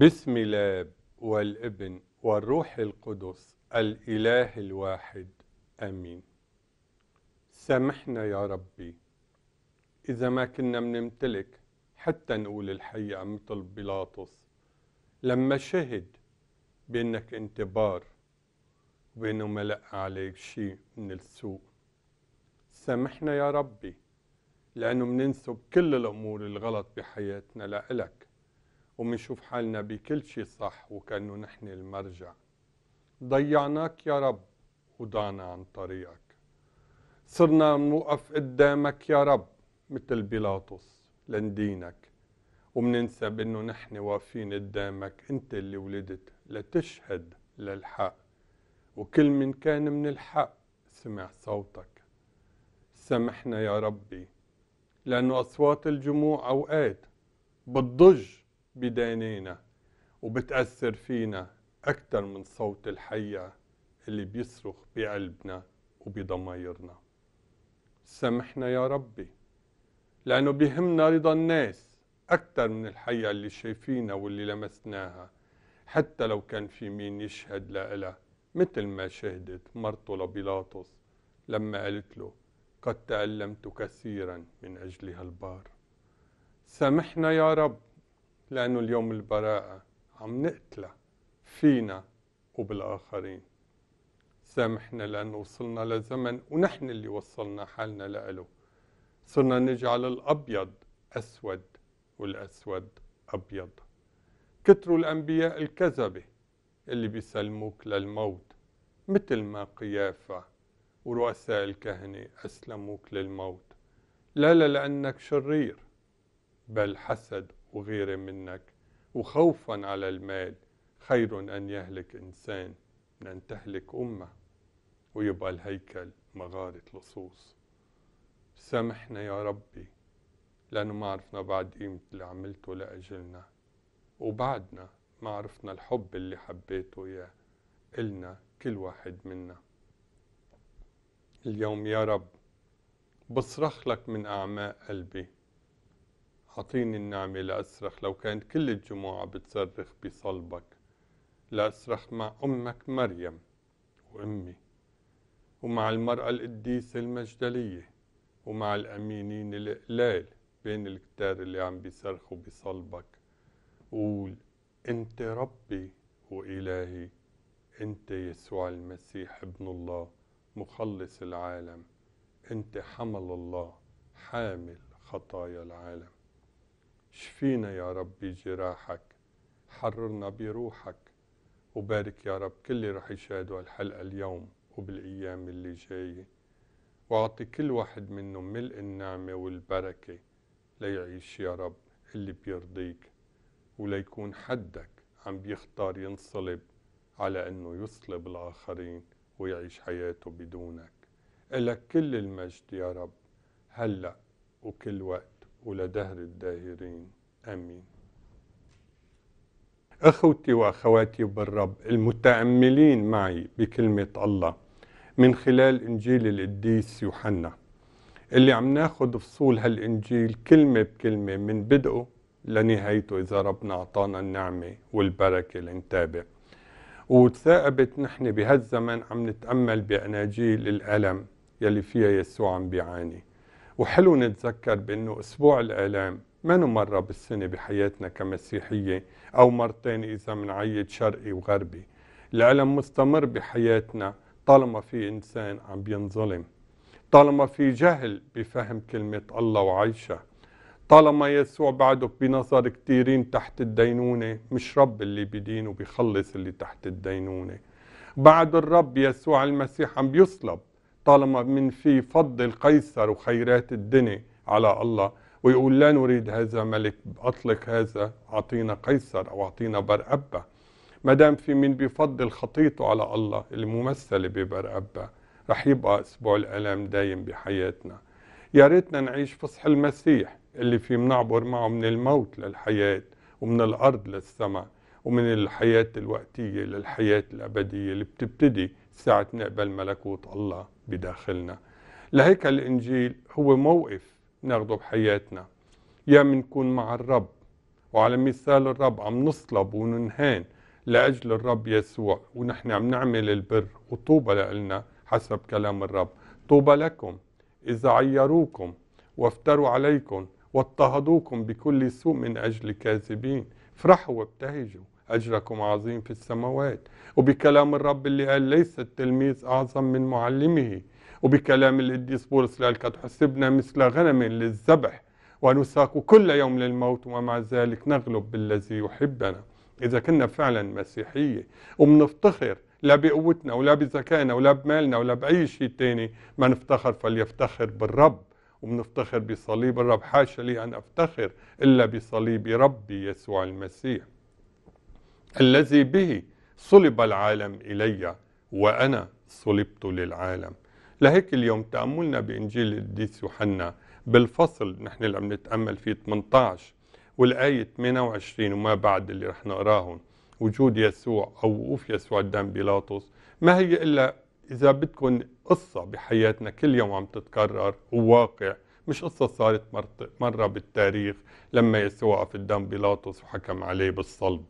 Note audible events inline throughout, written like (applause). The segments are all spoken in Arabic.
بسم الاب والابن والروح القدس الاله الواحد امين سامحنا يا ربي اذا ما كنا منمتلك حتى نقول الحقيقه مثل بيلاطس لما شهد بانك انت بار وانه ما لقى عليك شيء من السوء سامحنا يا ربي لانه مننسب كل الامور الغلط بحياتنا لإلك ومنشوف حالنا بكل شيء صح وكأنه نحن المرجع ضيعناك يا رب ودعنا عن طريقك صرنا نوقف قدامك يا رب مثل بيلاطس لندينك ومننسى بأنه نحن واقفين قدامك أنت اللي ولدت لتشهد للحق وكل من كان من الحق سمع صوتك سامحنا يا ربي لأنه أصوات الجموع أوقات بتضج بدينينا وبتأثر فينا أكثر من صوت الحية اللي بيصرخ بقلبنا وبضمايرنا سامحنا يا ربي لأنه بهمنا رضا الناس أكثر من الحية اللي شايفينها واللي لمسناها حتى لو كان في مين يشهد لإلها مثل ما شهدت مرته لبيلاطس لما قالت له قد تألمت كثيرا من أجل هالبار سامحنا يا رب لأنه اليوم البراءة عم نقتلها فينا وبالآخرين سامحنا لأنه وصلنا لزمن ونحن اللي وصلنا حالنا لإله صرنا نجعل الأبيض أسود والأسود أبيض كتروا الأنبياء الكذبة اللي بيسلموك للموت مثل ما قيافة ورؤساء الكهنة أسلموك للموت لا لا لأنك شرير بل حسد وغيره منك وخوفا على المال خير أن يهلك إنسان من أن تهلك أمة ويبقى الهيكل مغارة لصوص سامحنا يا ربي لأنه ما عرفنا بعد قيمة اللي عملته لأجلنا وبعدنا ما عرفنا الحب اللي حبيته يا إلنا كل واحد منا اليوم يا رب بصرخ لك من أعماق قلبي أعطيني النعمة لأصرخ لو كانت كل الجموع بتصرخ بصلبك لأصرخ مع أمك مريم وأمي ومع المرأة القديسة المجدلية ومع الأمينين القلال بين الكتار اللي عم بيصرخوا بصلبك قول أنت ربي وإلهي أنت يسوع المسيح ابن الله مخلص العالم أنت حمل الله حامل خطايا العالم شفينا يا رب بجراحك حررنا بروحك وبارك يا رب كل اللي رح يشاهدوا الحلقة اليوم وبالأيام اللي جاية وأعطي كل واحد منهم ملء النعمة والبركة ليعيش يا رب اللي بيرضيك وليكون حدك عم بيختار ينصلب على أنه يصلب الآخرين ويعيش حياته بدونك إلك كل المجد يا رب هلأ وكل وقت ولدهر الداهرين امين اخوتي واخواتي بالرب المتاملين معي بكلمه الله من خلال انجيل القديس يوحنا اللي عم ناخذ فصول هالانجيل كلمه بكلمه من بدءه لنهايته اذا ربنا اعطانا النعمه والبركه لنتابع وتثاقبت نحن بهالزمن عم نتامل باناجيل الالم يلي فيها يسوع عم بيعاني وحلو نتذكر بأنه أسبوع الإعلام ما مرة بالسنة بحياتنا كمسيحية أو مرتين إذا منعيد شرقي وغربي الألم مستمر بحياتنا طالما في إنسان عم بينظلم طالما في جهل بفهم كلمة الله وعيشة طالما يسوع بعده بنظر كتيرين تحت الدينونة مش رب اللي بدين وبيخلص اللي تحت الدينونة بعد الرب يسوع المسيح عم بيصلب طالما من في فضل القيصر وخيرات الدنيا على الله ويقول لا نريد هذا ملك أطلق هذا أعطينا قيصر أو أعطينا برأبة ما دام في من بيفضل خطيته على الله الممثلة ببرأبة رح يبقى أسبوع الألام دايم بحياتنا يا ريتنا نعيش فصح المسيح اللي في بنعبر معه من الموت للحياة ومن الأرض للسماء ومن الحياة الوقتية للحياة الأبدية اللي بتبتدي ساعة نقبل ملكوت الله بداخلنا لهيك الإنجيل هو موقف ناخده بحياتنا يا منكون مع الرب وعلى مثال الرب عم نصلب وننهان لأجل الرب يسوع ونحن عم نعمل البر وطوبى لنا حسب كلام الرب طوبى لكم إذا عيروكم وافتروا عليكم واضطهدوكم بكل سوء من أجل كاذبين فرحوا وابتهجوا أجركم عظيم في السماوات وبكلام الرب اللي قال ليس التلميذ أعظم من معلمه وبكلام القديس بولس قال قد حسبنا مثل غنم للذبح ونساق كل يوم للموت ومع ذلك نغلب بالذي يحبنا إذا كنا فعلا مسيحية وبنفتخر لا بقوتنا ولا بذكائنا ولا بمالنا ولا بأي شيء تاني ما نفتخر فليفتخر بالرب ومنفتخر بصليب الرب حاشا لي أن أفتخر إلا بصليب ربي يسوع المسيح الذي به صلب العالم إلي وأنا صلبت للعالم لهيك اليوم تأملنا بإنجيل القديس يوحنا بالفصل نحن اللي عم نتأمل فيه 18 والآية 28 وما بعد اللي رح نقراهم وجود يسوع أو وقوف يسوع قدام بيلاطس ما هي إلا إذا بدكم قصة بحياتنا كل يوم عم تتكرر وواقع مش قصة صارت مرة بالتاريخ لما يسوع وقف قدام بيلاطس وحكم عليه بالصلب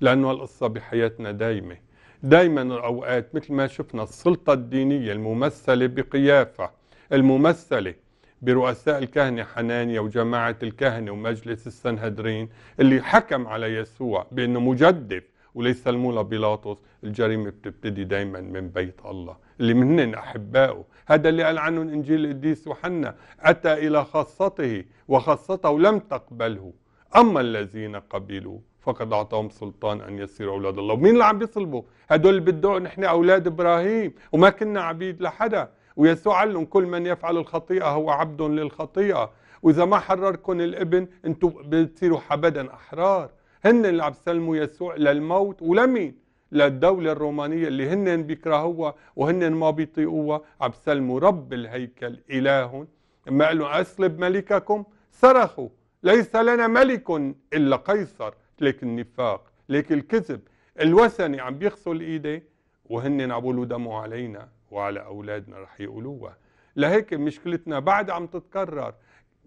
لأنه القصة بحياتنا دايمة دايما الأوقات مثل ما شفنا السلطة الدينية الممثلة بقيافة الممثلة برؤساء الكهنة حنانيا وجماعة الكهنة ومجلس السنهدرين اللي حكم على يسوع بأنه مجدف وليس المولى بيلاطس الجريمة بتبتدي دايما من بيت الله اللي من أحبائه هذا اللي قال عنه إنجيل القديس يوحنا أتى إلى خاصته وخاصته لم تقبله أما الذين قبلوا فقد أعطاهم سلطان أن يصيروا أولاد الله ومين اللي عم بيصلبوا هدول بدهم نحن أولاد إبراهيم وما كنا عبيد لحدا ويسوع قال لهم كل من يفعل الخطيئة هو عبد للخطيئة وإذا ما حرركم الابن أنتم بتصيروا حبدا أحرار هن اللي عم سلموا يسوع للموت ولمين للدولة الرومانية اللي هن بيكرهوها وهن ما بيطيقوها عم سلموا رب الهيكل الهن، لما قال لهم أسلب ملككم صرخوا ليس لنا ملك إلا قيصر ليك النفاق ليك الكذب الوثني عم بيغسل ايدي وهن عم بيقولوا دمه علينا وعلى اولادنا رح يقولوها لهيك مشكلتنا بعد عم تتكرر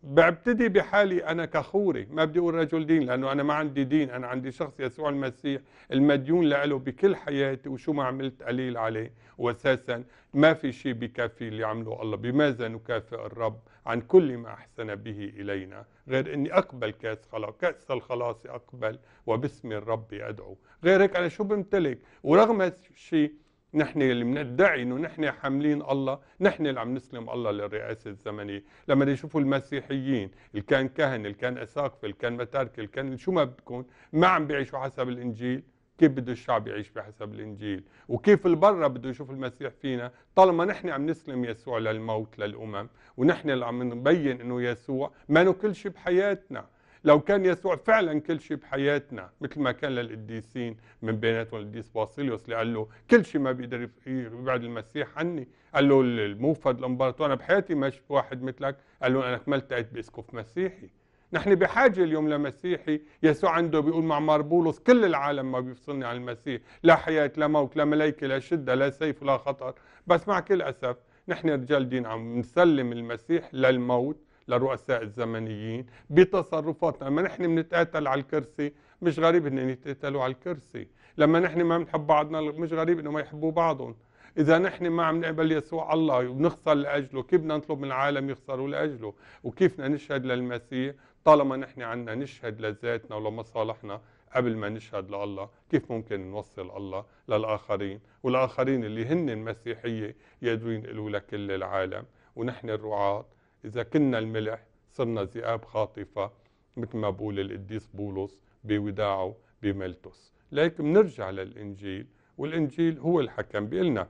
ببتدي بحالي انا كخوري ما بدي اقول رجل دين لانه انا ما عندي دين انا عندي شخص يسوع المسيح المديون له بكل حياتي وشو ما عملت قليل عليه واساسا ما في شيء بكافي اللي عمله الله بماذا نكافئ الرب عن كل ما أحسن به إلينا غير أني أقبل كأس خلاص كأس الخلاص أقبل وباسم الرب أدعو غير هيك أنا شو بمتلك ورغم هالشيء نحن اللي بندعي انه نحن حاملين الله نحن اللي عم نسلم الله للرئاسه الزمنيه لما يشوفوا المسيحيين اللي كان كهن اللي كان اساقف اللي كان متارك اللي كان شو ما بتكون ما عم بيعيشوا حسب الانجيل كيف بده الشعب يعيش بحسب الانجيل وكيف البرة بده يشوف المسيح فينا طالما نحن عم نسلم يسوع للموت للامم ونحن اللي عم نبين انه يسوع ما كل شيء بحياتنا لو كان يسوع فعلا كل شيء بحياتنا مثل ما كان للقديسين من بيناتهم القديس باسيليوس اللي قال له كل شيء ما بيقدر يبعد المسيح عني قال له الموفد الامبراطور انا بحياتي ما شفت واحد مثلك قال له انا التقيت باسقف مسيحي نحن بحاجة اليوم لمسيحي يسوع عنده بيقول مع مار بولس كل العالم ما بيفصلني عن المسيح لا حياة لا موت لا ملائكة لا شدة لا سيف ولا خطر بس مع كل أسف نحن رجال دين عم نسلم المسيح للموت لرؤساء الزمنيين بتصرفاتنا لما نحن بنتقاتل على الكرسي مش غريب انهم يتقاتلوا على الكرسي لما نحن ما بنحب بعضنا مش غريب انه ما يحبوا بعضهم إذا نحن ما عم نقبل يسوع الله وبنخسر لأجله كيف بدنا نطلب من العالم يخسروا لأجله وكيف بدنا نشهد للمسيح طالما نحن عنا نشهد لذاتنا ولمصالحنا قبل ما نشهد لله كيف ممكن نوصل الله للآخرين والآخرين اللي هن المسيحية يدوين له لكل العالم ونحن الرعاة إذا كنا الملح صرنا ذئاب خاطفة مثل ما بقول القديس بولس بوداعه بملتوس لكن بنرجع للإنجيل والإنجيل هو الحكم لنا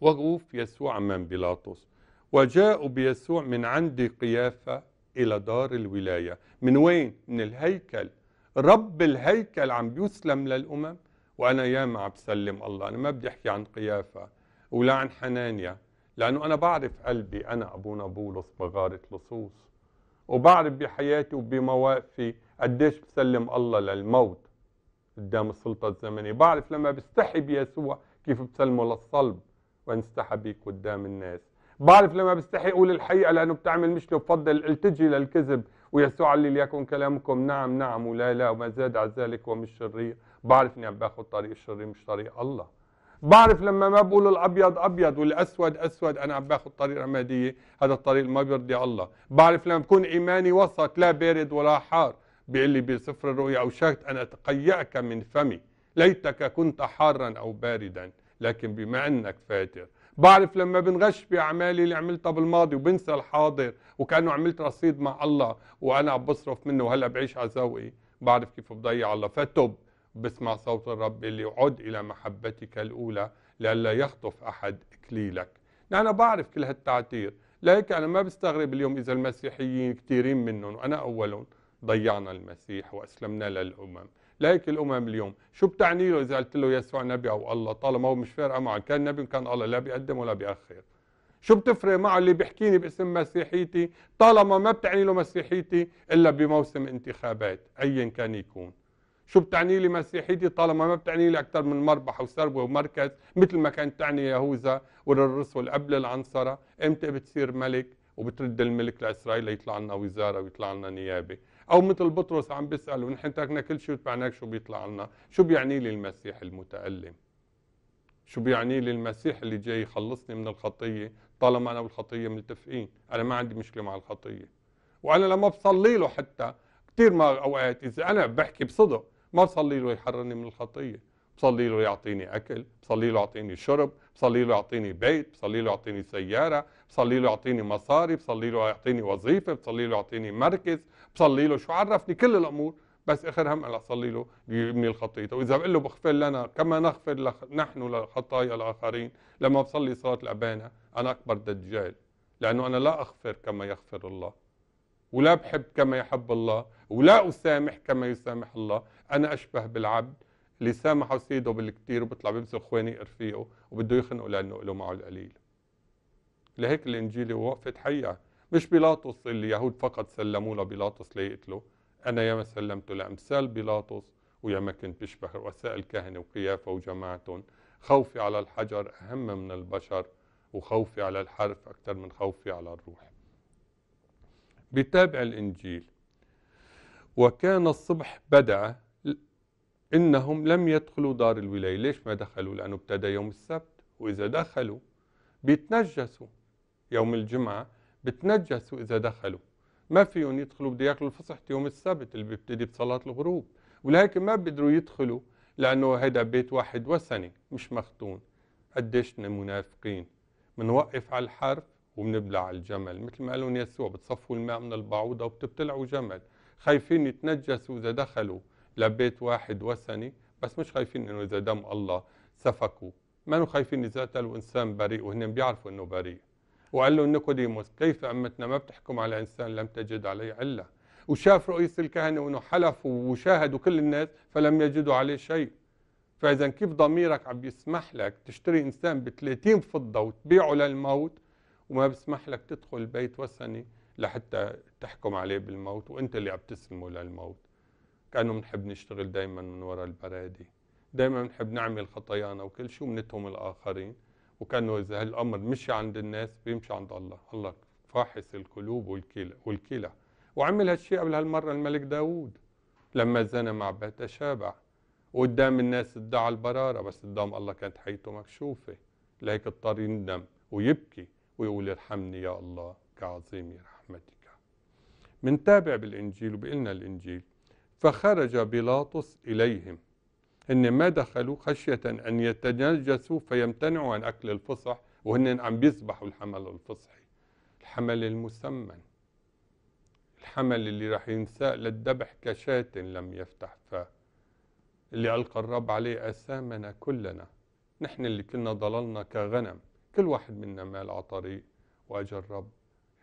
وقوف يسوع أمام بيلاطس وجاءوا بيسوع من عند قيافة إلى دار الولاية من وين؟ من الهيكل رب الهيكل عم بيسلم للأمم وأنا ياما عم بسلم الله أنا ما بدي أحكي عن قيافة ولا عن حنانيا لأنه أنا بعرف قلبي أنا أبونا بولس بغارة لصوص وبعرف بحياتي وبمواقفي قديش بسلم الله للموت قدام السلطة الزمنية بعرف لما بستحي بيسوع كيف بسلمه للصلب وانسحبي قدام الناس بعرف لما بستحي اقول الحقيقه لانه بتعمل مشكله بفضل التجي للكذب ويسوع قال لي ليكن كلامكم نعم نعم ولا لا وما زاد على ذلك ومش شرير بعرف اني عم باخذ طريق الشرير مش طريق الله بعرف لما ما بقول الابيض ابيض والاسود اسود انا عم باخذ طريق رماديه هذا الطريق ما بيرضي الله بعرف لما بكون ايماني وسط لا بارد ولا حار بيقول لي بسفر الرؤيا او شاكت ان اتقياك من فمي ليتك كنت حارا او باردا لكن بما انك فاتر بعرف لما بنغش بأعمالي اللي عملتها بالماضي وبنسى الحاضر وكأنه عملت رصيد مع الله وأنا عم بصرف منه وهلأ بعيش على ذوقي بعرف كيف بضيع الله فتب بسمع صوت الرب اللي عد إلى محبتك الأولى لئلا يخطف أحد إكليلك يعني أنا بعرف كل هالتعتير لهيك أنا ما بستغرب اليوم إذا المسيحيين كثيرين منهم وأنا أولهم ضيعنا المسيح وأسلمنا للأمم لهيك الامم اليوم شو بتعني له اذا قلت له يسوع نبي او الله طالما هو مش فارقه معه كان نبي كان الله لا بيقدم ولا بيأخر شو بتفرق معه اللي بيحكيني باسم مسيحيتي طالما ما بتعني له مسيحيتي الا بموسم انتخابات ايا كان يكون شو بتعني لي مسيحيتي طالما ما بتعني لي اكثر من مربح وثروه ومركز مثل ما كانت تعني يهوذا وللرسل قبل العنصره امتى بتصير ملك وبترد الملك لاسرائيل ليطلع لنا وزاره ويطلع لنا نيابه او مثل بطرس عم بيسال ونحن تركنا كل شيء وتبعناك شو بيطلع لنا شو بيعني لي المسيح المتالم شو بيعني لي المسيح اللي جاي يخلصني من الخطيه طالما انا والخطيه متفقين انا ما عندي مشكله مع الخطيه وانا لما بصلي له حتى كثير ما اوقات اذا انا بحكي بصدق ما بصلي له يحررني من الخطيه بصلي له يعطيني اكل بصلي له يعطيني شرب بصلي له يعطيني بيت بصلي له يعطيني سيارة بصلي له يعطيني مصاري بصلي له يعطيني وظيفة بصلي له يعطيني مركز بصلي له شو عرفني كل الأمور بس آخر هم أنا أصلي له يبني الخطية وإذا بقول له بغفر لنا كما نغفر لخ... نحن لخطايا الآخرين لما بصلي صلاة الأبانة أنا أكبر دجال لأنه أنا لا أغفر كما يغفر الله ولا بحب كما يحب الله ولا أسامح كما يسامح الله أنا أشبه بالعبد اللي سامحه سيده بالكثير وبيطلع بيمسك اخواني رفيقه وبده يخنقه لانه له معه القليل لهيك الانجيل وقفت وقفه حيه مش بيلاطس اللي اليهود فقط سلموا له بيلاطس انا ياما سلمت لامثال بيلاطس وياما كنت بشبه رؤساء الكهنه وقيافه وجماعتهم خوفي على الحجر اهم من البشر وخوفي على الحرف اكثر من خوفي على الروح بيتابع الانجيل وكان الصبح بدأ إنهم لم يدخلوا دار الولاية ليش ما دخلوا لأنه ابتدى يوم السبت وإذا دخلوا بيتنجسوا يوم الجمعة بتنجسوا إذا دخلوا ما فيهم يدخلوا بده ياكلوا الفصح يوم السبت اللي بيبتدي بصلاة الغروب ولكن ما بيقدروا يدخلوا لأنه هيدا بيت واحد وثني مش مختون قديش منافقين منوقف على الحرف وبنبلع على الجمل مثل ما قالوا يسوع بتصفوا الماء من البعوضة وبتبتلعوا جمل خايفين يتنجسوا إذا دخلوا لبيت واحد وثني بس مش خايفين انه اذا دم الله سفكوا ما خايفين اذا قتلوا انسان بريء وهن بيعرفوا انه بريء وقال له نيقوديموس كيف امتنا ما بتحكم على انسان لم تجد عليه عله وشاف رئيس الكهنه وانه حلف وشاهد كل الناس فلم يجدوا عليه شيء فاذا كيف ضميرك عم بيسمح لك تشتري انسان ب 30 فضه وتبيعه للموت وما بيسمح لك تدخل بيت وثني لحتى تحكم عليه بالموت وانت اللي عم تسلمه للموت كأنه بنحب نشتغل دايما من وراء البرادي دايما بنحب نعمل خطايانا وكل شيء ونتهم الآخرين وكأنه إذا هالأمر مشي عند الناس بيمشي عند الله الله فاحص القلوب والكلى والكلى وعمل هالشيء قبل هالمرة الملك داوود لما زنى مع بيت شابع وقدام الناس ادعى البرارة بس قدام الله كانت حيته مكشوفة لهيك اضطر يندم ويبكي ويقول ارحمني يا الله كعظيم رحمتك منتابع بالإنجيل وبقلنا الإنجيل فخرج بيلاطس إليهم هن ما دخلوا خشية أن يتنجسوا فيمتنعوا عن أكل الفصح وهن عم بيذبحوا الحمل الفصحي الحمل المسمن الحمل اللي راح ينساء للذبح كشاة لم يفتح فاه اللي ألقى الرب عليه أسامنا كلنا نحن اللي كنا ضللنا كغنم كل واحد منا مال على طريق وأجى الرب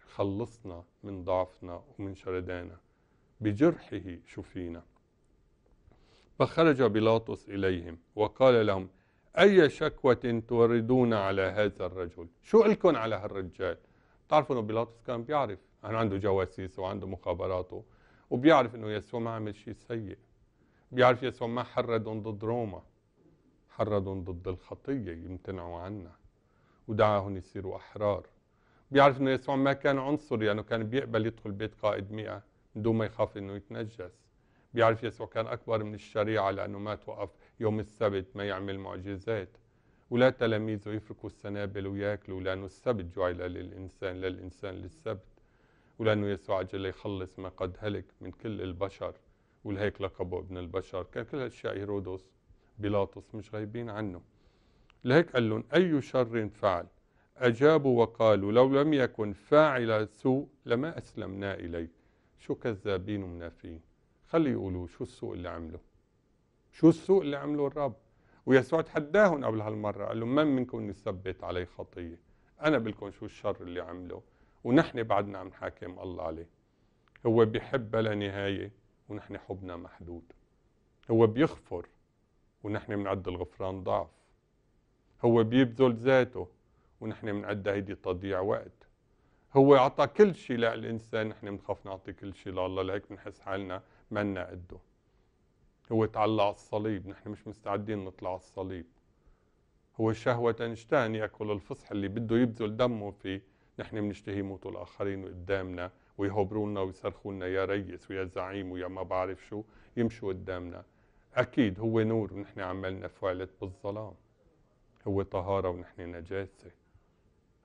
خلصنا من ضعفنا ومن شردانا بجرحه شفينا فخرج بيلاطس إليهم وقال لهم أي شكوة توردون على هذا الرجل شو لكم على هالرجال تعرفوا أنه بيلاطس كان بيعرف أنه عنده جواسيس وعنده مخابراته وبيعرف أنه يسوع ما عمل شيء سيء بيعرف يسوع ما حرد ضد روما حرد ضد الخطية يمتنعوا عنها ودعاهم يصيروا أحرار بيعرف أنه يسوع ما كان عنصري يعني كان بيقبل يدخل بيت قائد مئة دون ما يخاف انه يتنجس بيعرف يسوع كان اكبر من الشريعه لانه ما توقف يوم السبت ما يعمل معجزات ولا تلاميذه يفركوا السنابل وياكلوا لانه السبت جعل للانسان للانسان للسبت ولانه يسوع عجل ليخلص ما قد هلك من كل البشر ولهيك لقبه ابن البشر كان كل هالاشياء هيرودس بيلاطس مش غايبين عنه لهيك قال لهم اي شر فعل اجابوا وقالوا لو لم يكن فاعل سوء لما اسلمنا اليك شو كذابين ومنافقين خلي يقولوا شو السوء اللي عمله شو السوء اللي عمله الرب ويسوع تحداهم قبل هالمرة قال لهم من منكم يثبت علي خطية أنا بلكم شو الشر اللي عمله ونحن بعدنا عم نحاكم الله عليه هو بيحب بلا نهاية ونحن حبنا محدود هو بيغفر ونحن بنعد الغفران ضعف هو بيبذل ذاته ونحن بنعد هيدي تضييع وقت هو أعطى كل شيء للإنسان نحن بنخاف نعطي كل شيء لله لهيك بنحس حالنا منا قده هو تعلى على الصليب نحن مش مستعدين نطلع على الصليب هو شهوة يشتهن يأكل الفصح اللي بده يبذل دمه فيه نحن بنشتهي يموتوا الآخرين قدامنا ويصرخوا لنا يا ريس ويا زعيم ويا ما بعرف شو يمشوا قدامنا أكيد هو نور ونحن عملنا فعلت بالظلام هو طهارة ونحن نجاسة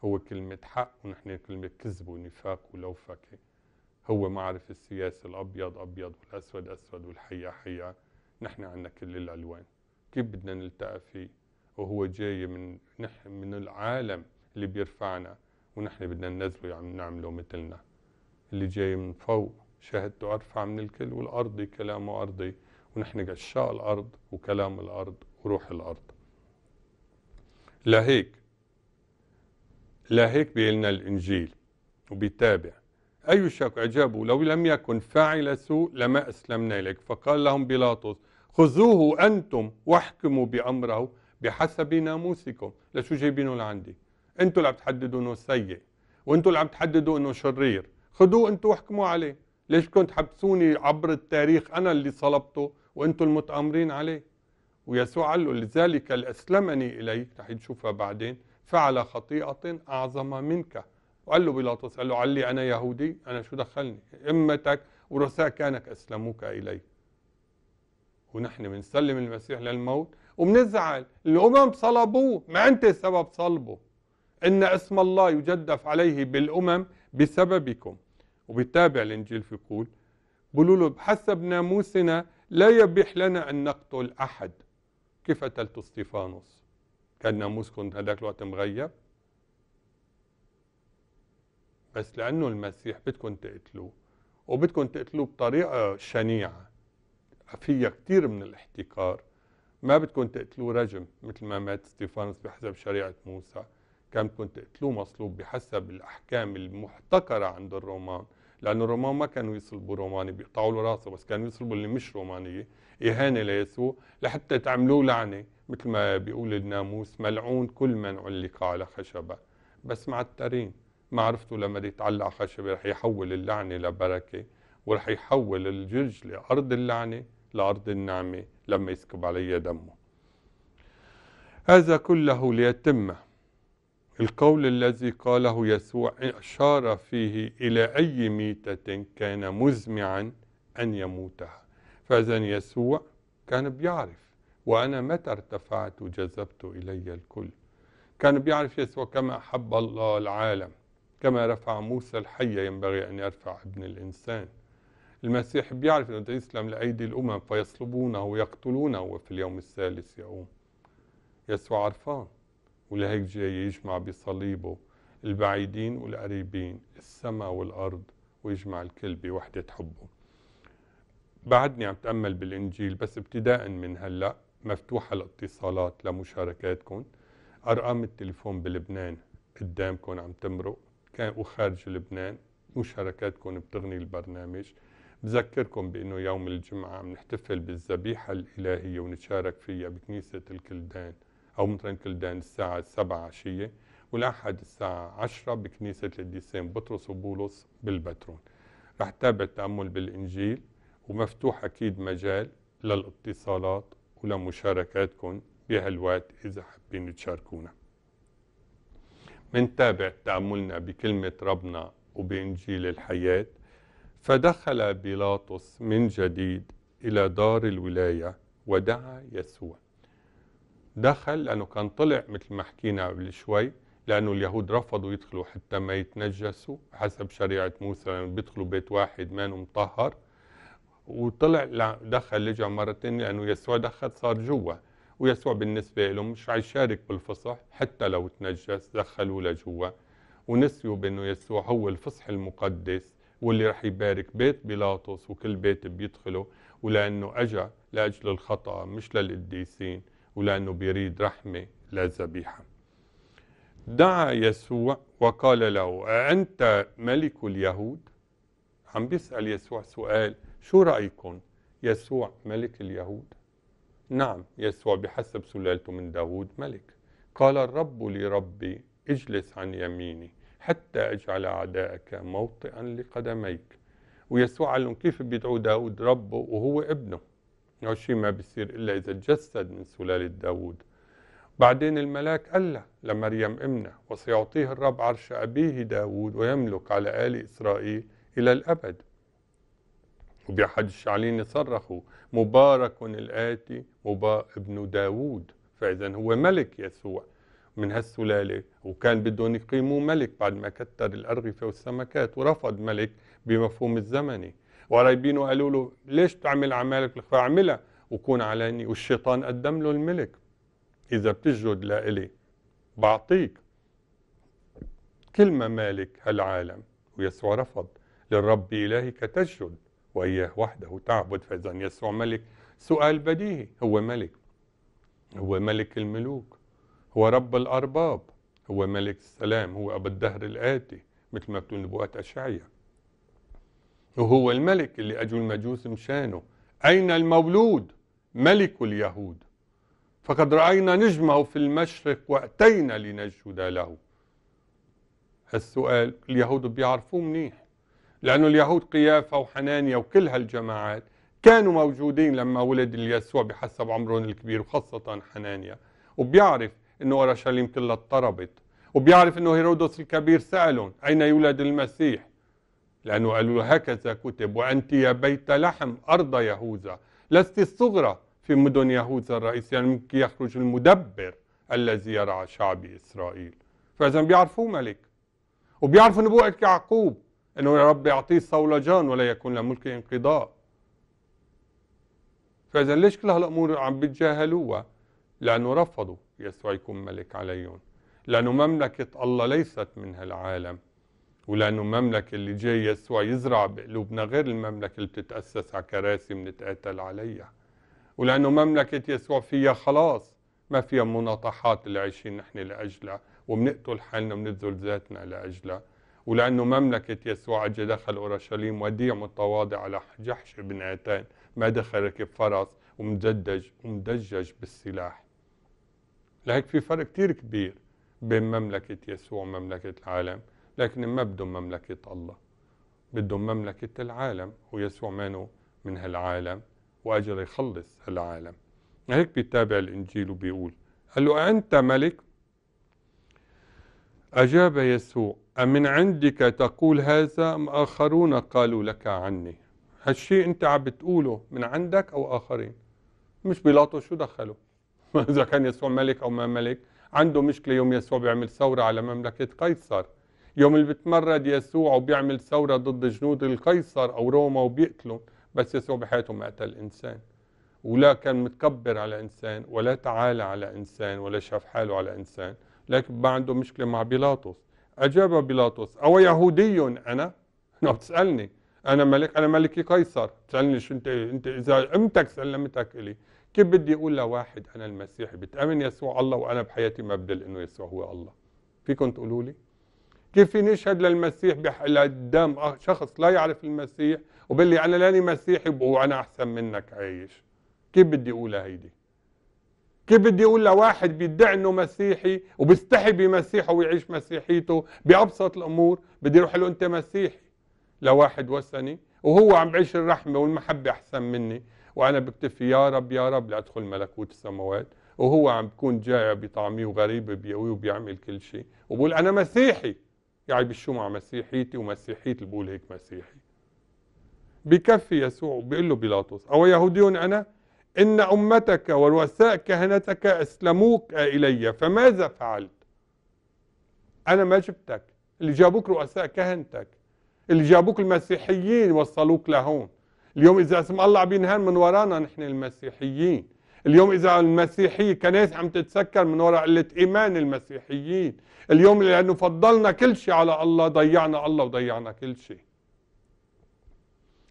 هو كلمة حق ونحن كلمة كذب ونفاق ولوفكة هو معرف السياسة الأبيض أبيض والأسود أسود والحية حية نحن عندنا كل الألوان كيف بدنا نلتقى فيه وهو جاي من نحن من العالم اللي بيرفعنا ونحن بدنا ننزله يعني نعمله مثلنا اللي جاي من فوق شهادته أرفع من الكل والأرضي كلامه أرضي ونحن عشاق الأرض وكلام الأرض وروح الأرض لهيك لهيك بيلنا الإنجيل وبيتابع أي شك أجابوا لو لم يكن فاعل سوء لما أسلمنا إليك فقال لهم بيلاطس خذوه أنتم واحكموا بأمره بحسب ناموسكم لشو جايبينه لعندي أنتم اللي عم تحددوا أنه سيء وأنتم اللي عم تحددوا أنه شرير خذوه أنتم واحكموا عليه ليش كنت حبسوني عبر التاريخ أنا اللي صلبته وأنتم المتآمرين عليه ويسوع قال له لذلك اللي أسلمني إليك رح نشوفها بعدين فعل خطيئة أعظم منك وقال له بيلاطس قال له علي أنا يهودي أنا شو دخلني إمتك ورثاء كانك أسلموك إلي ونحن بنسلم المسيح للموت وبنزعل الأمم صلبوه ما أنت سبب صلبه إن اسم الله يجدف عليه بالأمم بسببكم وبتابع الإنجيل يقول بقولوا له بحسب ناموسنا لا يبيح لنا أن نقتل أحد كيف قتلت استيفانوس كان كنت هذاك الوقت مغيب بس لأنه المسيح بدكم تقتلوه وبدكم تقتلوه بطريقة شنيعة فيها كثير من الاحتكار ما بدكم تقتلوه رجم مثل ما مات ستيفانوس بحسب شريعة موسى كان بدكم تقتلوه مصلوب بحسب الأحكام المحتكرة عند الرومان لانه الرومان ما كانوا يصلبوا روماني بيقطعوا له راسه بس كانوا يصلبوا اللي مش رومانية إهانة ليسوع لحتى تعملوه لعنة مثل ما بيقول الناموس ملعون كل من علق على خشبة بس مع الترين عرفتوا لما يتعلق خشبة رح يحول اللعنة لبركة ورح يحول الجرج لأرض اللعنة لأرض النعمة لما يسكب علي دمه هذا كله ليتم القول الذي قاله يسوع أشار فيه إلى أي ميتة كان مزمعا أن يموتها فإذا يسوع كان بيعرف وأنا متى ارتفعت وجذبت إلي الكل كان بيعرف يسوع كما أحب الله العالم كما رفع موسى الحية ينبغي أن يرفع ابن الإنسان المسيح بيعرف أنه يسلم لأيدي الأمم فيصلبونه ويقتلونه وفي اليوم الثالث يقوم يسوع عرفان ولهيك جاي يجمع بصليبه البعيدين والقريبين السماء والأرض ويجمع الكل بوحدة حبه بعدني عم تأمل بالإنجيل بس ابتداء من هلأ مفتوحة الاتصالات لمشاركاتكم أرقام التليفون بلبنان قدامكم عم تمرق كان وخارج لبنان مشاركاتكم بتغني البرنامج بذكركم بأنه يوم الجمعة عم نحتفل بالذبيحة الإلهية ونتشارك فيها بكنيسة الكلدان أو مطرين كلدان الساعة السبعة عشية والأحد الساعة 10 بكنيسة القديسين بطرس وبولس بالبترون رح تابع التأمل بالإنجيل ومفتوح أكيد مجال للاتصالات ولمشاركاتكم بهالوقت إذا حابين تشاركونا منتابع تأملنا بكلمة ربنا وبإنجيل الحياة فدخل بيلاطس من جديد إلى دار الولاية ودعا يسوع دخل لأنه كان طلع مثل ما حكينا قبل شوي لأنه اليهود رفضوا يدخلوا حتى ما يتنجسوا حسب شريعة موسى لأنه بيدخلوا بيت واحد ما مطهر وطلع لا دخل لجع مرتين لانه يسوع دخل صار جوا ويسوع بالنسبه له مش يشارك بالفصح حتى لو تنجس دخلوا لجوا ونسيوا بانه يسوع هو الفصح المقدس واللي رح يبارك بيت بيلاطس وكل بيت بيدخله ولانه اجى لاجل الخطا مش للقديسين ولانه بيريد رحمه لذبيحه دعا يسوع وقال له أأنت ملك اليهود؟ عم بيسأل يسوع سؤال شو رأيكم يسوع ملك اليهود نعم يسوع بحسب سلالته من داود ملك قال الرب لربي اجلس عن يميني حتى أجعل أعدائك موطئا لقدميك ويسوع قال لهم كيف بيدعو داود ربه وهو ابنه شيء ما بيصير إلا إذا تجسد من سلالة داود بعدين الملاك قال له لمريم امنا وسيعطيه الرب عرش أبيه داود ويملك على آل إسرائيل إلى الأبد وبحدش علينا صرخوا مبارك الآتي مبا ابن داوود فإذا هو ملك يسوع من هالسلالة وكان بدهم يقيموا ملك بعد ما كتر الأرغفة والسمكات ورفض ملك بمفهوم الزمني وقرايبينه قالوا له ليش تعمل عمالك الخفاء اعملها وكون علاني والشيطان قدم له الملك إذا بتسجد لإلي بعطيك كل ممالك هالعالم ويسوع رفض للرب إلهك تسجد وإياه وحده تعبد فإذا يسوع ملك سؤال بديهي هو ملك هو ملك الملوك هو رب الأرباب هو ملك السلام هو أبو الدهر الآتي مثل ما بتقول نبوءات أشعيا وهو الملك اللي أجوا المجوس مشانه أين المولود ملك اليهود فقد رأينا نجمه في المشرق وأتينا لنجد له السؤال اليهود بيعرفوه منيح لأن اليهود قيافة وحنانية وكل هالجماعات كانوا موجودين لما ولد اليسوع بحسب عمرهم الكبير وخاصة حنانيا وبيعرف أنه أورشليم كلها اضطربت وبيعرف أنه هيرودس الكبير سألهم أين يولد المسيح لأنه قالوا له هكذا كتب وأنت يا بيت لحم أرض يهوذا لست الصغرى في مدن يهوذا الرئيسية يعني منك يخرج المدبر الذي يرعى شعب إسرائيل فإذا بيعرفوه ملك وبيعرفوا نبوءة يعقوب أنه يا رب يعطيه صولجان ولا يكون له ملك انقضاء فإذا ليش كل هالأمور عم بيتجاهلوها لأنه رفضوا يسوع يكون ملك عليهم لأنه مملكة الله ليست من هالعالم ولأنه المملكة اللي جاي يسوع يزرع بقلوبنا غير المملكة اللي بتتأسس على كراسي بنتقاتل عليها ولأنه مملكة يسوع فيها خلاص ما فيها مناطحات اللي عايشين نحن لأجلها وبنقتل حالنا وبنبذل ذاتنا لأجلها ولأنه مملكة يسوع أجى دخل أورشليم وديع متواضع على جحش بن عتان ما دخل ركب فرس ومدجج ومدجج بالسلاح لهيك في فرق كتير كبير بين مملكة يسوع ومملكة العالم لكن ما بدهم مملكة الله بدهم مملكة العالم ويسوع مانو من هالعالم وأجل يخلص هالعالم هيك بيتابع الإنجيل وبيقول قال له أنت ملك أجاب يسوع أمن عندك تقول هذا أم آخرون قالوا لك عني هالشيء أنت عم بتقوله من عندك أو آخرين مش بيلاطس شو دخله (laughs) إذا كان يسوع ملك أو ما ملك عنده مشكلة يوم يسوع بيعمل ثورة على مملكة قيصر يوم اللي بتمرد يسوع وبيعمل ثورة ضد جنود القيصر أو روما وبيقتلهم بس يسوع بحياته ما قتل إنسان ولا كان متكبر على إنسان ولا تعالى على إنسان ولا شاف حاله على إنسان لكن ما عنده مشكلة مع بيلاطس أجاب بيلاطس أو يهودي أنا؟ أنا نعم، بتسألني أنا ملك أنا ملكي قيصر بتسألني شو أنت أنت إذا أمتك سلمتك إلي كيف بدي أقول لواحد أنا المسيحي بتأمن يسوع الله وأنا بحياتي ما بدل إنه يسوع هو الله فيكم تقولوا لي؟ كيف فيني أشهد للمسيح قدام شخص لا يعرف المسيح وبقول لي أنا لاني مسيحي وأنا أحسن منك عايش كيف بدي أقولها هيدي؟ كيف بدي يقول لواحد بيدعي انه مسيحي وبيستحي بمسيحه ويعيش مسيحيته بابسط الامور بدي اروح له انت مسيحي لواحد وثني وهو عم بعيش الرحمه والمحبه احسن مني وانا بكتفي يا رب يا رب لادخل ملكوت السماوات وهو عم بكون جاي بطعمي وغريب بيأوي وبيعمل كل شيء وبقول انا مسيحي يعني بالشو مع مسيحيتي ومسيحيتي بقول هيك مسيحي بكفي يسوع بيقول له بيلاطس او يهودي انا إن أمتك ورؤساء كهنتك أسلموك إلي فماذا فعلت أنا ما جبتك اللي جابوك رؤساء كهنتك اللي جابوك المسيحيين وصلوك لهون اليوم إذا اسم الله بينهان من ورانا نحن المسيحيين اليوم إذا المسيحية كنايس عم تتسكر من وراء قلة إيمان المسيحيين اليوم لأنه فضلنا كل شيء على الله ضيعنا الله وضيعنا كل شيء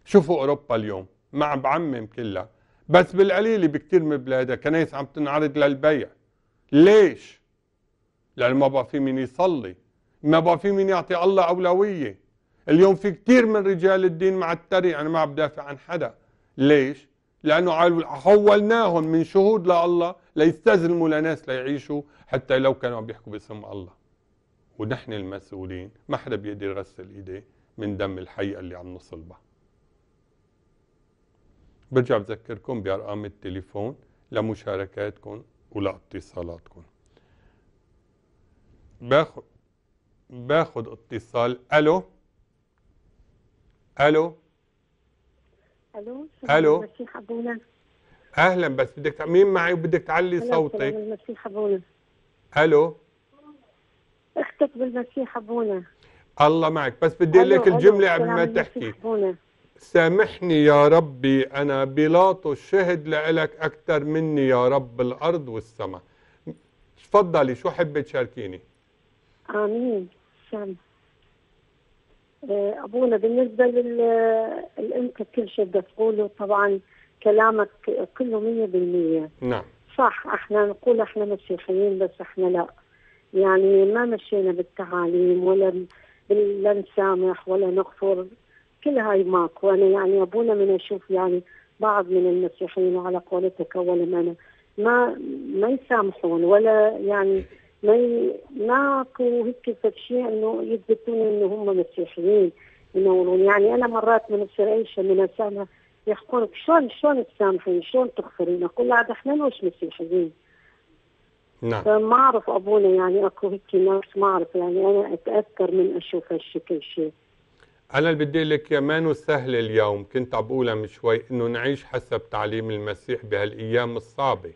شوفوا أوروبا اليوم ما عم بعمم كلها بس بالقليل بكتير من بلادها كنايس عم تنعرض للبيع ليش؟ لأنه ما بقى في مين يصلي ما بقى في مين يعطي الله أولوية اليوم في كتير من رجال الدين مع التري أنا ما عم دافع عن حدا ليش؟ لأنه حولناهم من شهود لله ليستسلموا لناس ليعيشوا حتى لو كانوا عم بيحكوا باسم الله ونحن المسؤولين ما حدا بيقدر يغسل إيديه من دم الحي اللي عم نصلبه برجع بذكركم بأرقام التليفون لمشاركاتكم ولاتصالاتكم باخذ باخذ اتصال الو الو الو الو المسيح ابونا اهلا بس بدك مين معي وبدك تعلي صوتك المسيح ابونا الو اختك بالمسيح ابونا الله معك بس بدي اقول لك الجمله قبل ما تحكي سامحني يا ربي أنا بيلاطو شهد لإلك أكثر مني يا رب الأرض والسماء تفضلي شو حبي تشاركيني آمين سامح آه، أبونا بالنسبة للأنت كل شيء بتقوله طبعا كلامك كله مية بالمية نعم صح احنا نقول احنا مسيحيين بس احنا لا يعني ما مشينا بالتعاليم ولا لا نسامح ولا نغفر كل هاي ماكو انا يعني ابونا من اشوف يعني بعض من المسيحيين على قولتك اول ما ما يسامحون ولا يعني ما ي... ماكو هيك شيء انه يثبتون انه هم مسيحيين ينورون يعني انا مرات من تصير اي شيء من اسامح يحكون شلون شلون تسامحين شلون تغفرين اقول لا احنا مش مسيحيين نعم فما اعرف ابونا يعني اكو هيك ناس ما اعرف يعني انا اتاثر من اشوف هالشكل شيء أنا اللي بدي لك يا مانو سهل اليوم كنت عم بقولها من شوي إنه نعيش حسب تعليم المسيح بهالأيام الصعبة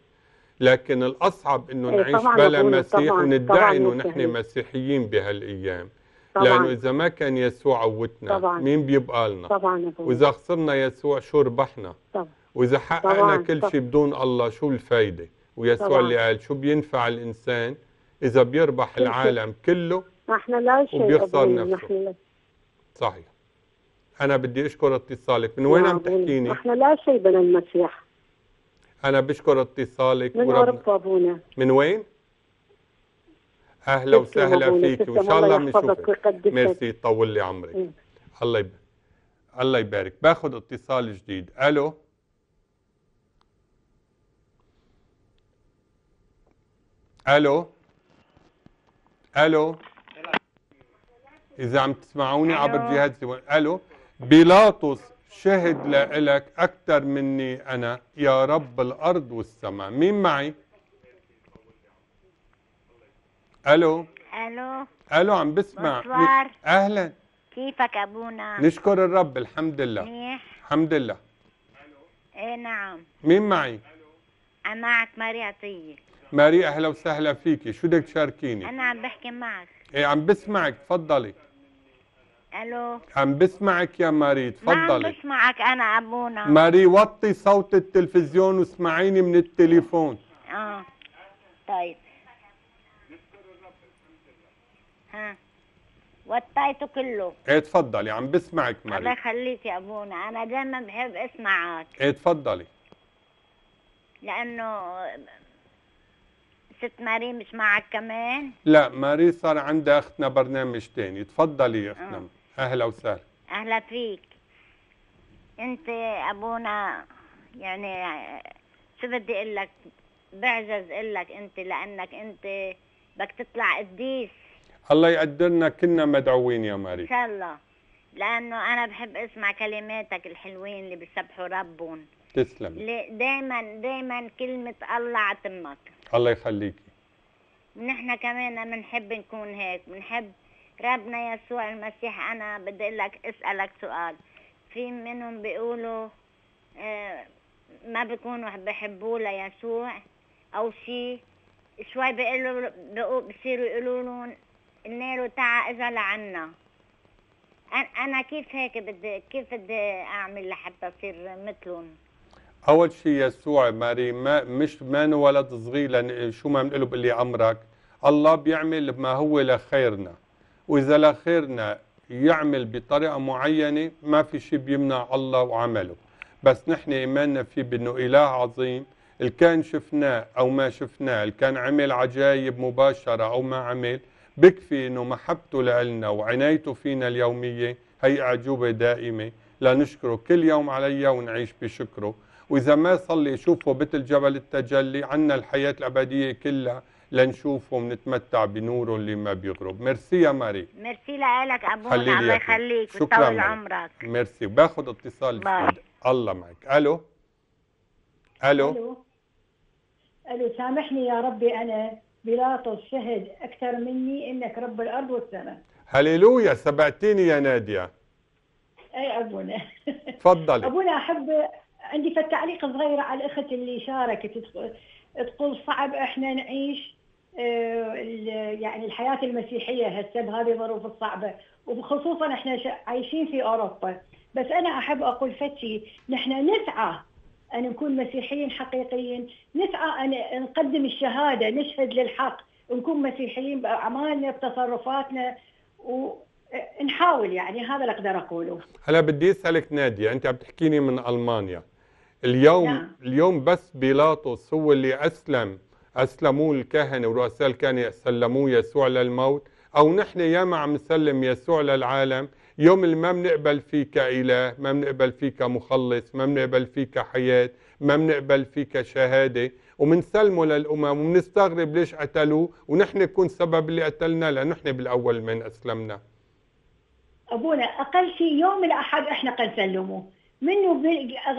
لكن الأصعب إنه إيه، نعيش بلا مسيح وندعي إنه نحن مسيحيين بهالأيام طبعا. لأنه إذا ما كان يسوع عوتنا طبعا. مين بيبقى لنا طبعا وإذا خسرنا يسوع شو ربحنا طبعا. وإذا حققنا طبعاً. كل شيء بدون الله شو الفايدة ويسوع طبعاً. اللي قال شو بينفع الإنسان إذا بيربح العالم كله نحن لا شيء وبيخسر نفسه صحيح انا بدي اشكر اتصالك من وين عم تحكيني احنا لا شيء بلا المسيح انا بشكر اتصالك من اوروبا ابونا من وين اهلا وسهلا فيك وان شاء الله بنشوفك ميرسي طول لي عمرك إيه. الله يب... الله يبارك باخذ اتصال جديد الو الو الو إذا عم تسمعوني عبر أيوه. جهاز ألو بيلاطس شهد لإلك أكثر مني أنا يا رب الأرض والسماء مين معي؟ ألو ألو ألو عم بسمع بطوار. أهلا كيفك أبونا؟ نشكر الرب الحمد لله منيح الحمد لله ايه نعم مين معي؟ أنا معك ماري عطية ماري أهلا وسهلا فيكي شو بدك تشاركيني؟ أنا عم بحكي معك ايه عم بسمعك تفضلي الو عم بسمعك يا ماري نعم، تفضلي عم بسمعك انا ابونا ماري وطي صوت التلفزيون واسمعيني من التليفون اه طيب ها وطيته كله ايه تفضلي عم بسمعك ماري الله يخليك يا ابونا انا دايما بحب اسمعك ايه تفضلي لانه ست ماري مش معك كمان لا ماري صار عندها اختنا برنامج تاني تفضلي يا اختنا آه. اهلا وسهلا اهلا فيك انت ابونا يعني شو بدي اقول لك بعجز اقول لك انت لانك انت بدك تطلع قديس الله يقدرنا كنا مدعوين يا ماري ان شاء الله لانه انا بحب اسمع كلماتك الحلوين اللي بيسبحوا ربهم تسلم دائما دائما كلمه الله عتمك الله يخليكي نحن كمان بنحب نكون هيك بنحب ربنا يسوع المسيح أنا بدي أقول لك أسألك سؤال في منهم بيقولوا آه، ما بيكونوا بحبوه ليسوع أو شيء شوي بيقولوا بصيروا يقولوا لهم النار تعا إجا لعنا أنا كيف هيك بدي كيف بدي أعمل لحتى أصير مثلهم أول شيء يسوع ماري ما مش ما ولد صغير شو ما بنقله بقول لي عمرك الله بيعمل ما هو لخيرنا وإذا لخيرنا يعمل بطريقة معينة ما في شيء بيمنع الله وعمله بس نحن إيماننا فيه بأنه إله عظيم اللي كان شفناه أو ما شفناه اللي كان عمل عجايب مباشرة أو ما عمل بكفي أنه محبته لنا وعنايته فينا اليومية هي أعجوبة دائمة لنشكره كل يوم عليها ونعيش بشكره وإذا ما صلي شوفه مثل جبل التجلي عنا الحياة الأبدية كلها لنشوفه ونتمتع بنوره اللي ما بيغرب ميرسي يا ماري ميرسي لك ابونا الله يخليك ويطول عمرك ميرسي باخذ اتصال جديد الله معك الو الو الو سامحني يا ربي انا بلاطس شهد اكثر مني انك رب الارض والسماء هللويا سبقتيني يا ناديه اي ابونا تفضلي (laughs) ابونا احب عندي تعليق صغير على الاخت اللي شاركت تقول صعب احنا نعيش آه، يعني الحياه المسيحيه هسه بهذه الظروف الصعبه وخصوصا احنا عايشين في اوروبا بس انا احب اقول فتشي نحن نسعى ان نكون مسيحيين حقيقيين نسعى ان نقدم الشهاده نشهد للحق نكون مسيحيين باعمالنا بتصرفاتنا ونحاول يعني هذا اللي اقدر اقوله هلا بدي اسالك ناديه انت عم تحكيني من المانيا اليوم نعم. اليوم بس بيلاطس هو اللي اسلم أسلموه الكهنة ورؤساء الكهنة سلموا يسوع للموت أو نحن ياما عم نسلم يسوع للعالم يوم اللي ما بنقبل فيه كإله ما بنقبل فيه كمخلص ما بنقبل فيه كحياة ما بنقبل فيه كشهادة ومنسلمه للأمم ومنستغرب ليش قتلوه ونحن نكون سبب اللي قتلنا لأن نحن بالأول من أسلمنا أبونا أقل شيء يوم الأحد إحنا قد سلموه منه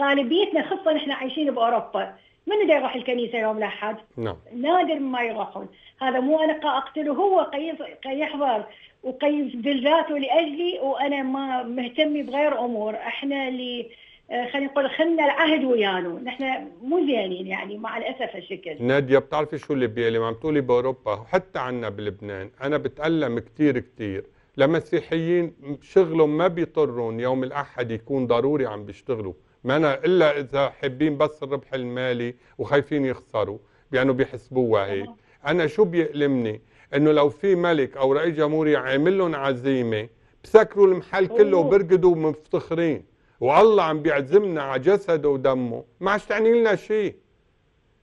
غالبيتنا خصوصا نحن عايشين بأوروبا من اللي يروح الكنيسة يوم الأحد؟ نعم نادر ما يروحون هذا مو أنا أقتله هو قيف يحضر وقيف بالذات لأجلي وأنا ما مهتم بغير أمور احنا اللي آه، خلينا نقول خلنا العهد ويانه نحن مو زينين يعني مع الاسف هالشكل ناديه بتعرفي شو اللي بيلي عم تقولي باوروبا وحتى عنا بلبنان انا بتالم كثير كثير لمسيحيين شغلهم ما بيطرون يوم الاحد يكون ضروري عم بيشتغلوا ما أنا إلا إذا حابين بس الربح المالي وخايفين يخسروا بأنه بيحسبوها هيك أنا شو بيألمني إنه لو في ملك أو رئيس جمهورية عامل لهم عزيمة بسكروا المحل كله وبرقدوا مفتخرين والله عم بيعزمنا على جسده ودمه ما عادش تعني لنا شيء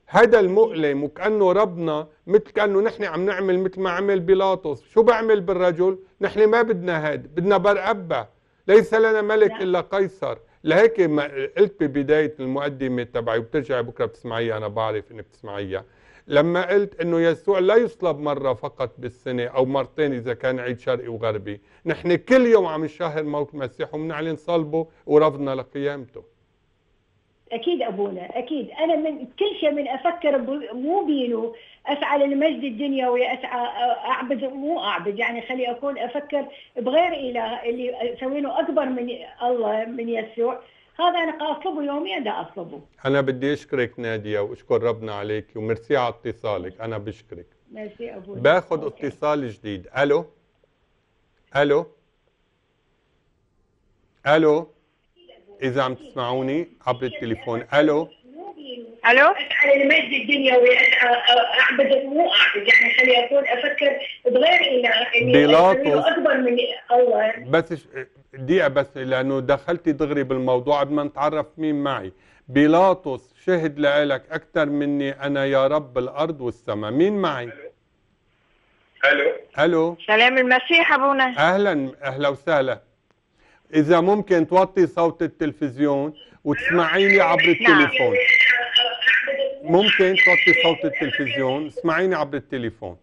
هذا المؤلم وكأنه ربنا مثل كأنه نحن عم نعمل مثل ما عمل بيلاطس شو بعمل بالرجل نحن ما بدنا هاد بدنا برقبه ليس لنا ملك إلا قيصر لهيك قلت ببداية المقدمة تبعي وبترجعي بكرة بتسمعيها أنا بعرف إنك بتسمعيها لما قلت انه يسوع لا يصلب مره فقط بالسنه او مرتين اذا كان عيد شرقي وغربي، نحن كل يوم عم نشهر موت المسيح وبنعلن صلبه ورفضنا لقيامته. اكيد ابونا اكيد انا من كل شيء من افكر مو بينه اسعى للمجد الدنيوي اسعى اعبد مو اعبد يعني خلي اكون افكر بغير اله اللي اسوي اكبر من الله من يسوع هذا انا اطلبه يوميا دا اطلبه انا بدي اشكرك ناديه واشكر ربنا عليك وميرسي على اتصالك انا بشكرك ميرسي ابوي باخذ اتصال جديد الو الو الو اذا عم تسمعوني عبر التليفون الو الو انا للمجد الدنيوي اعبد مو اعبد يعني خلي اكون افكر بغير اله بيلاطس اكبر من اول بس دقيقه بس لانه دخلتي دغري بالموضوع قبل ما نتعرف مين معي بيلاطس شهد لك اكثر مني انا يا رب الارض والسماء مين معي الو الو سلام المسيح ابونا اهلا اهلا وسهلا اذا ممكن توطي صوت التلفزيون وتسمعيني عبر نعم. التليفون نعم. ممكن توطي صوت التلفزيون اسمعيني عبر التليفون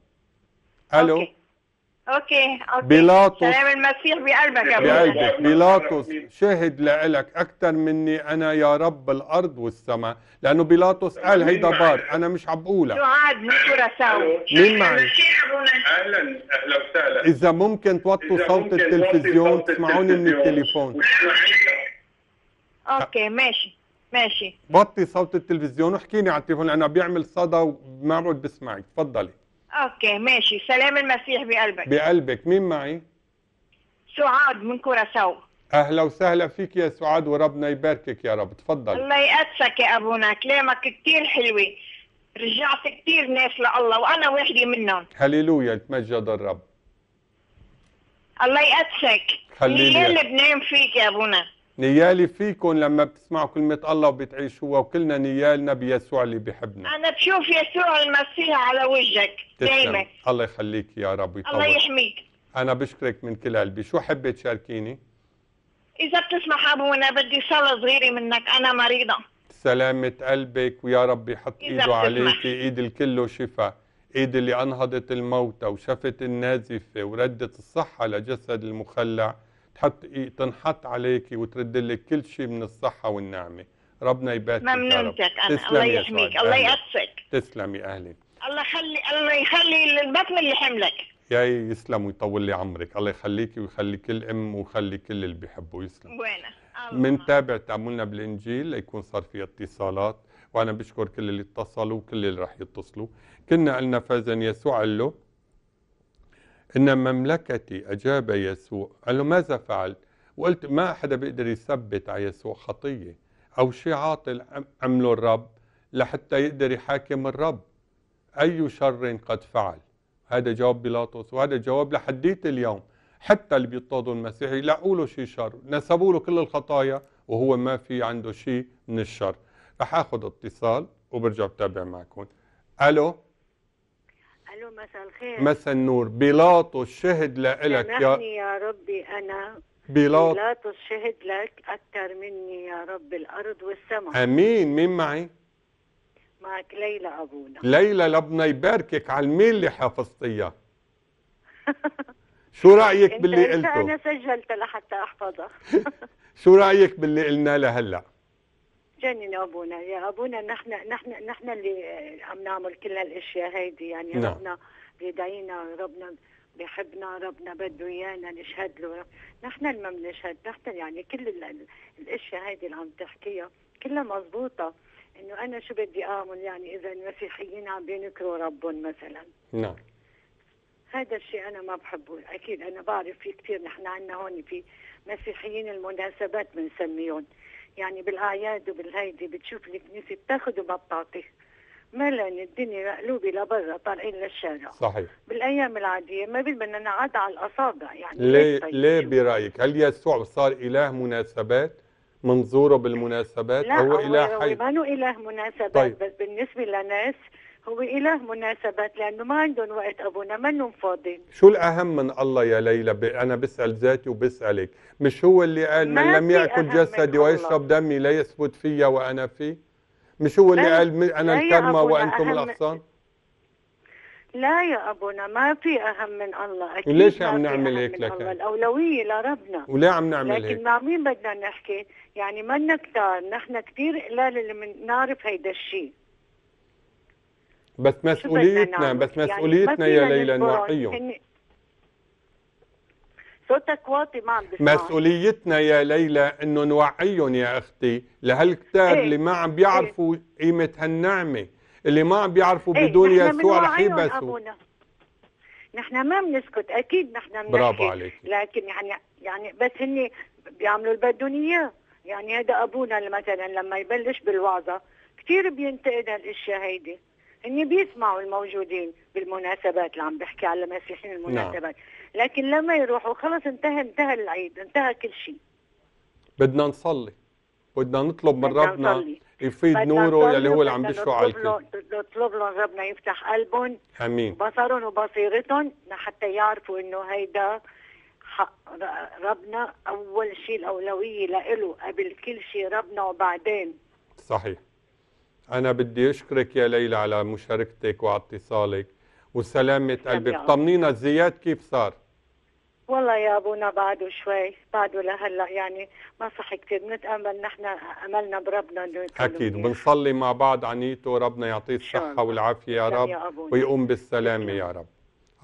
الو أوكي. اوكي بيلاطس سلام المسيح بقلبك يا بقلبك بيلاطس شاهد لإلك أكثر مني أنا يا رب الأرض والسماء لأنه بيلاطس قال هيدا بار أنا مش عم بقولها سعاد من كوراساو مين معي؟ أهلا أهلا وسهلا إذا ممكن توطوا صوت التلفزيون تسمعوني من التليفون أوكي ماشي ماشي بطي صوت التلفزيون واحكي لي على التليفون لانه بيعمل صدى وما بقعد بسمعك تفضلي اوكي ماشي سلام المسيح بقلبك بقلبك مين معي سعاد من كوراساو اهلا وسهلا فيك يا سعاد وربنا يباركك يا رب تفضل الله يقدسك يا ابونا كلامك كثير حلوه رجعت كثير ناس لله وانا واحده منهم هللويا تمجد الرب الله يقدسك خليني اللي بنام فيك يا ابونا نيالي فيكم لما بتسمعوا كلمة الله وبتعيشوها وكلنا نيالنا بيسوع اللي بيحبنا أنا بشوف يسوع المسيح على وجهك دائما الله يخليك يا رب ويطول الله يحميك أنا بشكرك من كل قلبي شو حبيت تشاركيني؟ إذا بتسمح أبونا بدي صلاة صغيرة منك أنا مريضة سلامة قلبك ويا رب يحط إيده عليك إيد الكل شفاء إيد اللي أنهضت الموتى وشفت النازفة وردت الصحة لجسد المخلع تحط إيه، تنحط عليك وترد لك كل شيء من الصحه والنعمه ربنا يبارك فيك ممنونتك انا الله يحميك الله يقصك تسلمي اهلا الله يخلي الله يخلي البطن اللي حملك يا يسلم ويطول لي عمرك الله يخليكي ويخلي كل ام ويخلي كل اللي بيحبوا يسلم من بنتابع تعاملنا بالانجيل ليكون صار في اتصالات وانا بشكر كل اللي اتصلوا وكل اللي راح يتصلوا كنا قلنا فازن يسوع له إن مملكتي أجاب يسوع قال له ماذا فعل وقلت ما حدا بيقدر يثبت على يسوع خطية أو شيء عاطل عمله الرب لحتى يقدر يحاكم الرب أي شر قد فعل هذا جواب بيلاطس وهذا جواب لحديت اليوم حتى اللي بيضطهدوا المسيح لقوا له شيء شر نسبوا له كل الخطايا وهو ما في عنده شيء من الشر رح اخذ اتصال وبرجع بتابع معكم الو الو مساء الخير مساء النور بيلاطس شهد لك يا يا ربي أنا بيلاط بيلاطس شهد لك أكثر مني يا رب الأرض والسماء أمين مين معي؟ معك ليلى أبونا ليلى لبنا يباركك على الميل اللي حفظتيها؟ (laughs) شو رأيك باللي قلته؟ أنا سجلت لحتى أحفظها (laughs) شو رأيك باللي قلنا لهلأ؟ جنن ابونا يا ابونا نحن نحن نحن اللي آه، عم نعمل كل هالاشياء هيدي يعني نعم. ربنا بيدعينا ربنا بحبنا ربنا بده ايانا نشهد له نحن اللي ما بنشهد نحن يعني كل الاشياء هيدي اللي عم تحكيها كلها مزبوطه انه انا شو بدي اعمل يعني اذا المسيحيين عم بينكروا ربهم مثلا نعم هذا الشيء انا ما بحبه اكيد انا بعرف في كثير نحن عندنا هون في مسيحيين المناسبات بنسميهم يعني بالاعياد وبالهيدي بتشوف الكنيسه بتاخذ وبتعطي ملان الدنيا مقلوبه لبرا طالعين للشارع صحيح بالايام العاديه ما بدنا نعاد على الاصابع يعني ليه طيب؟ ليه برايك هل يسوع صار اله مناسبات؟ منظوره بالمناسبات لا هو, هو اله حي ما هو اله مناسبات طيب. بس بالنسبه لناس هو إله مناسبات لأنه ما عندهم وقت أبونا منهم فاضيين شو الأهم من الله يا ليلى ب... أنا بسأل ذاتي وبسألك مش هو اللي قال من لم يأكل جسدي ويشرب دمي لا يثبت فيا وأنا فيه مش هو اللي قال أنا الكرمة وأنتم أهم... الأغصان لا يا أبونا ما في أهم من الله أكيد ليش عم نعمل هيك لك يعني؟ الأولوية لربنا وليه عم نعمل لكن هيك لكن مع مين بدنا نحكي يعني منا كتار نحن كثير قلال اللي من نعرف هيدا الشيء بس مسؤوليتنا بس يعني مسؤوليتنا يعني يا ليلى نوعيهم صوتك واطي ما عم بسمع مسؤوليتنا يا ليلى انه نوعيهم يا اختي لهالكتاب ايه؟ اللي ما عم بيعرفوا ايه؟ قيمه هالنعمه اللي ما عم بيعرفوا ايه؟ بدون يسوع رح يبسوا نحن ما بنسكت اكيد نحن بنحكي برافو عليك لكن يعني يعني بس هن بيعملوا اللي بدهم اياه يعني هذا ابونا مثلا لما يبلش بالوعظه كثير بينتقد هالاشياء هيدي هن بيسمعوا الموجودين بالمناسبات اللي عم بحكي على المسيحيين المناسبات نعم. لكن لما يروحوا خلص انتهى انتهى العيد انتهى كل شيء بدنا نصلي بدنا نطلب من ربنا نصلي. يفيد نوره يلي هو اللي عم بيشفع على الكل نطلب لهم ربنا يفتح قلبهم امين بصرهم وبصيرتهم لحتى يعرفوا انه هيدا حق ربنا اول شيء الاولويه لإله قبل كل شيء ربنا وبعدين صحيح أنا بدي أشكرك يا ليلى على مشاركتك وعلى اتصالك وسلامة قلبك طمنينا زياد كيف صار والله يا ابونا بعده شوي بعده لهلا يعني ما صح كثير بنتامل نحن املنا بربنا انه اكيد بنصلي مع بعض عنيته ربنا يعطيه الصحه والعافيه يا رب ويقوم بالسلامه يا رب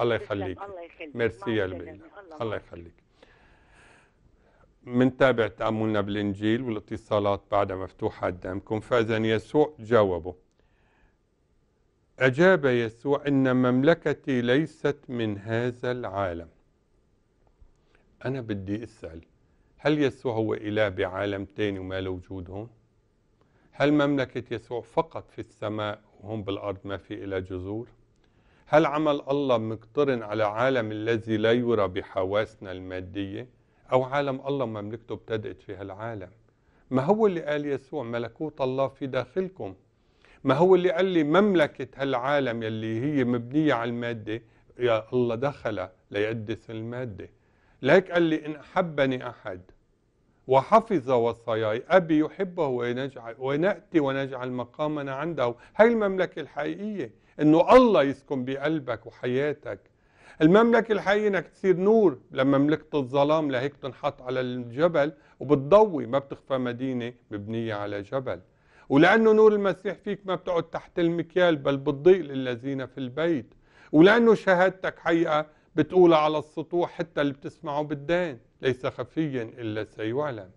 الله يخليك الله يخليك ميرسي يا الله يخليك منتابع تأملنا بالإنجيل والاتصالات بعدها مفتوحة قدامكم فإذا يسوع جاوبه أجاب يسوع إن مملكتي ليست من هذا العالم أنا بدي أسأل هل يسوع هو إله بعالم تاني وما له وجود هون؟ هل مملكة يسوع فقط في السماء وهم بالأرض ما في إلى جذور؟ هل عمل الله مقترن على عالم الذي لا يرى بحواسنا المادية؟ أو عالم الله مملكته ابتدأت في هالعالم ما هو اللي قال يسوع ملكوت الله في داخلكم ما هو اللي قال لي مملكة هالعالم يلي هي مبنية على المادة يا الله دخل ليقدس المادة ليك قال لي إن أحبني أحد وحفظ وصاياي أبي يحبه وينجعل ونأتي ونجعل مقامنا عنده هاي المملكة الحقيقية إنه الله يسكن بقلبك وحياتك المملكة الحية انك تصير نور لما ملكت الظلام لهيك تنحط على الجبل وبتضوي ما بتخفى مدينة مبنية على جبل ولأنه نور المسيح فيك ما بتقعد تحت المكيال بل بتضيء للذين في البيت ولأنه شهادتك حقيقة بتقولها على السطوح حتى اللي بتسمعه بالدين ليس خفيا إلا سيعلم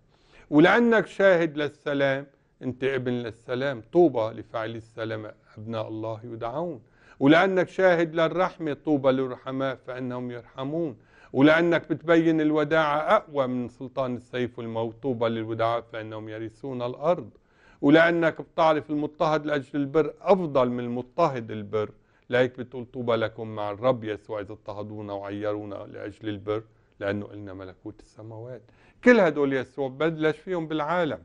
ولأنك شاهد للسلام أنت ابن للسلام طوبى لفعل السلام أبناء الله يدعون ولأنك شاهد للرحمة طوبى للرحماء فإنهم يرحمون ولأنك بتبين الوداعة أقوى من سلطان السيف والموت طوبى للودعاء فإنهم يرثون الأرض ولأنك بتعرف المضطهد لأجل البر أفضل من المضطهد البر لهيك بتقول طوبى لكم مع الرب يسوع إذا اضطهدونا وعيرونا لأجل البر لأنه قلنا ملكوت السماوات كل هدول يسوع بلش فيهم بالعالم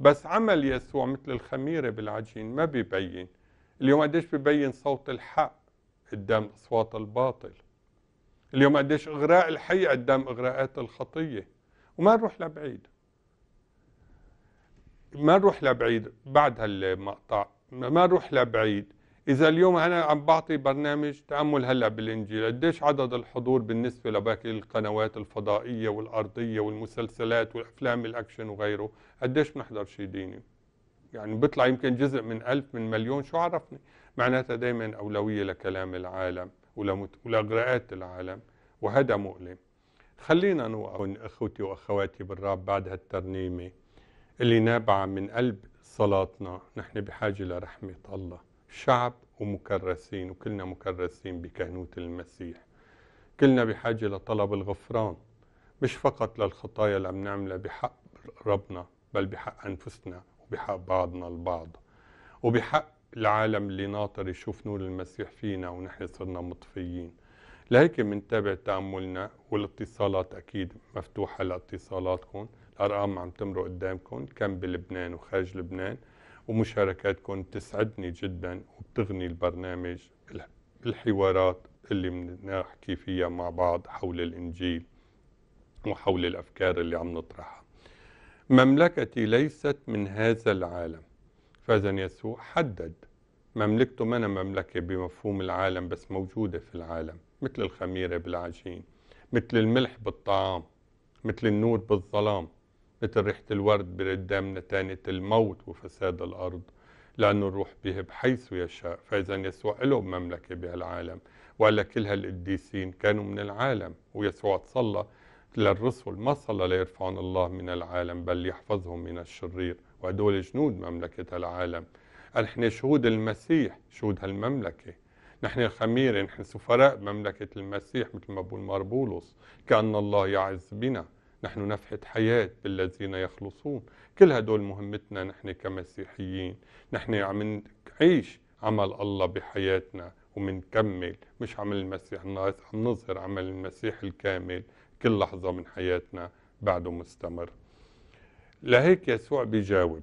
بس عمل يسوع مثل الخميرة بالعجين ما بيبين اليوم قديش ببين صوت الحق قدام أصوات الباطل اليوم قديش إغراء الحي قدام إغراءات الخطية وما نروح لبعيد ما نروح لبعيد بعد هالمقطع ما نروح لبعيد إذا اليوم أنا عم بعطي برنامج تأمل هلأ بالإنجيل قديش عدد الحضور بالنسبة لباقي القنوات الفضائية والأرضية والمسلسلات والأفلام الأكشن وغيره قديش بنحضر شيء ديني يعني بيطلع يمكن جزء من ألف من مليون شو عرفني معناتها دايما أولوية لكلام العالم ولأغراءات العالم وهذا مؤلم خلينا نوقف اخوتي واخواتي بالرب بعد هالترنيمه اللي نابعه من قلب صلاتنا نحن بحاجه لرحمه الله شعب ومكرسين وكلنا مكرسين بكهنوت المسيح كلنا بحاجه لطلب الغفران مش فقط للخطايا اللي عم نعملها بحق ربنا بل بحق انفسنا بحق بعضنا البعض وبحق العالم اللي ناطر يشوف نور المسيح فينا ونحن صرنا مطفيين لهيك منتابع تأملنا والاتصالات أكيد مفتوحة لاتصالاتكم الأرقام عم تمرق قدامكم كم بلبنان وخارج لبنان ومشاركاتكم تسعدني جدا وبتغني البرنامج الحوارات اللي بنحكي فيها مع بعض حول الإنجيل وحول الأفكار اللي عم نطرحها مملكتي ليست من هذا العالم فإذا يسوع حدد مملكته ما أنا مملكة بمفهوم العالم بس موجودة في العالم مثل الخميرة بالعجين مثل الملح بالطعام مثل النور بالظلام مثل ريحة الورد بردام نتانة الموت وفساد الأرض لأنه الروح به حيث يشاء فإذا يسوع له مملكة بهالعالم وقال كل هالقديسين كانوا من العالم ويسوع تصلى للرسل ما صلى ليرفعون الله من العالم بل يحفظهم من الشرير وهدول جنود مملكة العالم نحن شهود المسيح شهود هالمملكة نحن الخميرة نحن سفراء مملكة المسيح مثل ما بقول مار بولس كأن الله يعز بنا نحن نفحة حياة بالذين يخلصون كل هدول مهمتنا نحن كمسيحيين نحن عم نعيش عمل الله بحياتنا ومنكمل مش عمل المسيح الناقص عم نظهر عمل المسيح الكامل كل لحظة من حياتنا بعده مستمر لهيك يسوع بيجاوب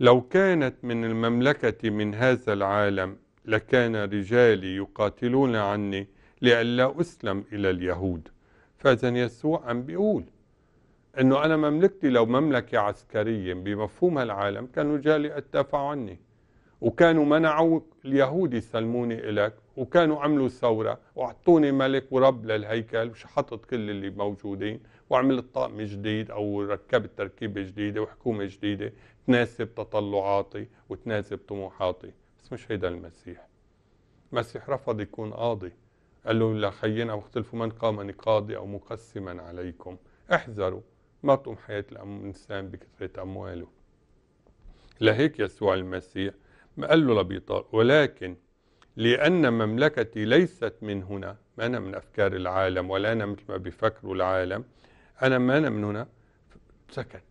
لو كانت من المملكة من هذا العالم لكان رجالي يقاتلون عني لئلا أسلم إلى اليهود فإذا يسوع عم بيقول أنه أنا مملكتي لو مملكة عسكرية بمفهوم العالم كانوا رجالي أدافعوا عني وكانوا منعوا اليهود يسلموني إلك وكانوا عملوا ثورة وأعطوني ملك ورب للهيكل وشحطت كل اللي موجودين وعملت طقم جديد أو ركبت تركيبة جديدة وحكومة جديدة تناسب تطلعاتي وتناسب طموحاتي بس مش هيدا المسيح المسيح رفض يكون قاضي قال له لا خينا واختلفوا من قام قاضي أو مقسما عليكم احذروا ما تقوم حياة الإنسان بكثرة أمواله لهيك يسوع المسيح ما قال له لبيطار ولكن لأن مملكتي ليست من هنا ما أنا من أفكار العالم ولا أنا مثل ما بيفكروا العالم أنا ما أنا من هنا سكت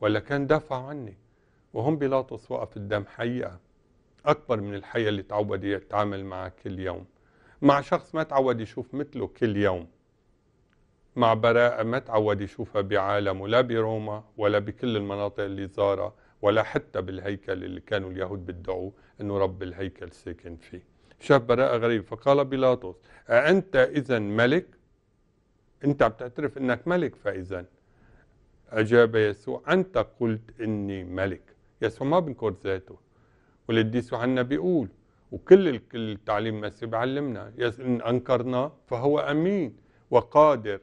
ولا كان دافع عني وهم بيلاطس وقف قدام حقيقة أكبر من الحقيقة اللي تعود يتعامل معها كل يوم مع شخص ما تعود يشوف مثله كل يوم مع براءة ما تعود يشوفها بعالمه لا بروما ولا بكل المناطق اللي زارها ولا حتى بالهيكل اللي كانوا اليهود بيدعوه انه رب الهيكل ساكن فيه شاف براءة غريبة فقال بيلاطس أأنت إذا ملك أنت عم تعترف أنك ملك فإذا أجاب يسوع أنت قلت إني ملك يسوع ما بنكر ذاته والقديس عنا بيقول وكل التعليم المسيحي بيعلمنا إن أنكرناه فهو أمين وقادر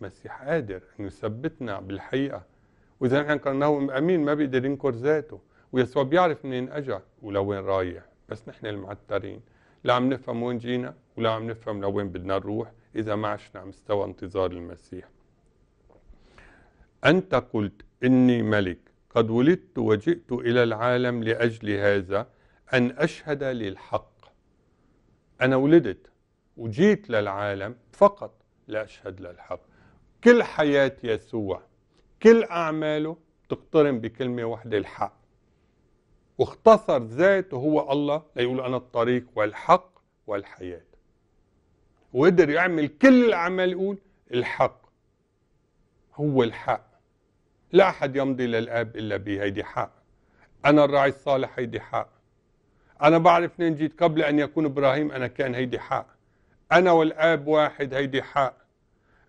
المسيح قادر أن يثبتنا بالحقيقة وإذا أنكرناه أمين ما بيقدر ينكر ذاته ويسوع بيعرف منين أجا ولوين رايح بس نحن المعترين لا عم نفهم وين جينا ولا عم نفهم لوين بدنا نروح إذا ما عشنا على مستوى انتظار المسيح أنت قلت إني ملك قد ولدت وجئت إلى العالم لأجل هذا أن أشهد للحق أنا ولدت وجيت للعالم فقط لأشهد للحق كل حياة يسوع كل أعماله تقترن بكلمة واحدة الحق واختصر ذاته هو الله ليقول أنا الطريق والحق والحياة وقدر يعمل كل الأعمال يقول الحق هو الحق لا أحد يمضي للآب إلا به هيدي حق أنا الراعي الصالح هيدي حق أنا بعرف منين جيت قبل أن يكون إبراهيم أنا كان هيدي حق أنا والآب واحد هيدي حق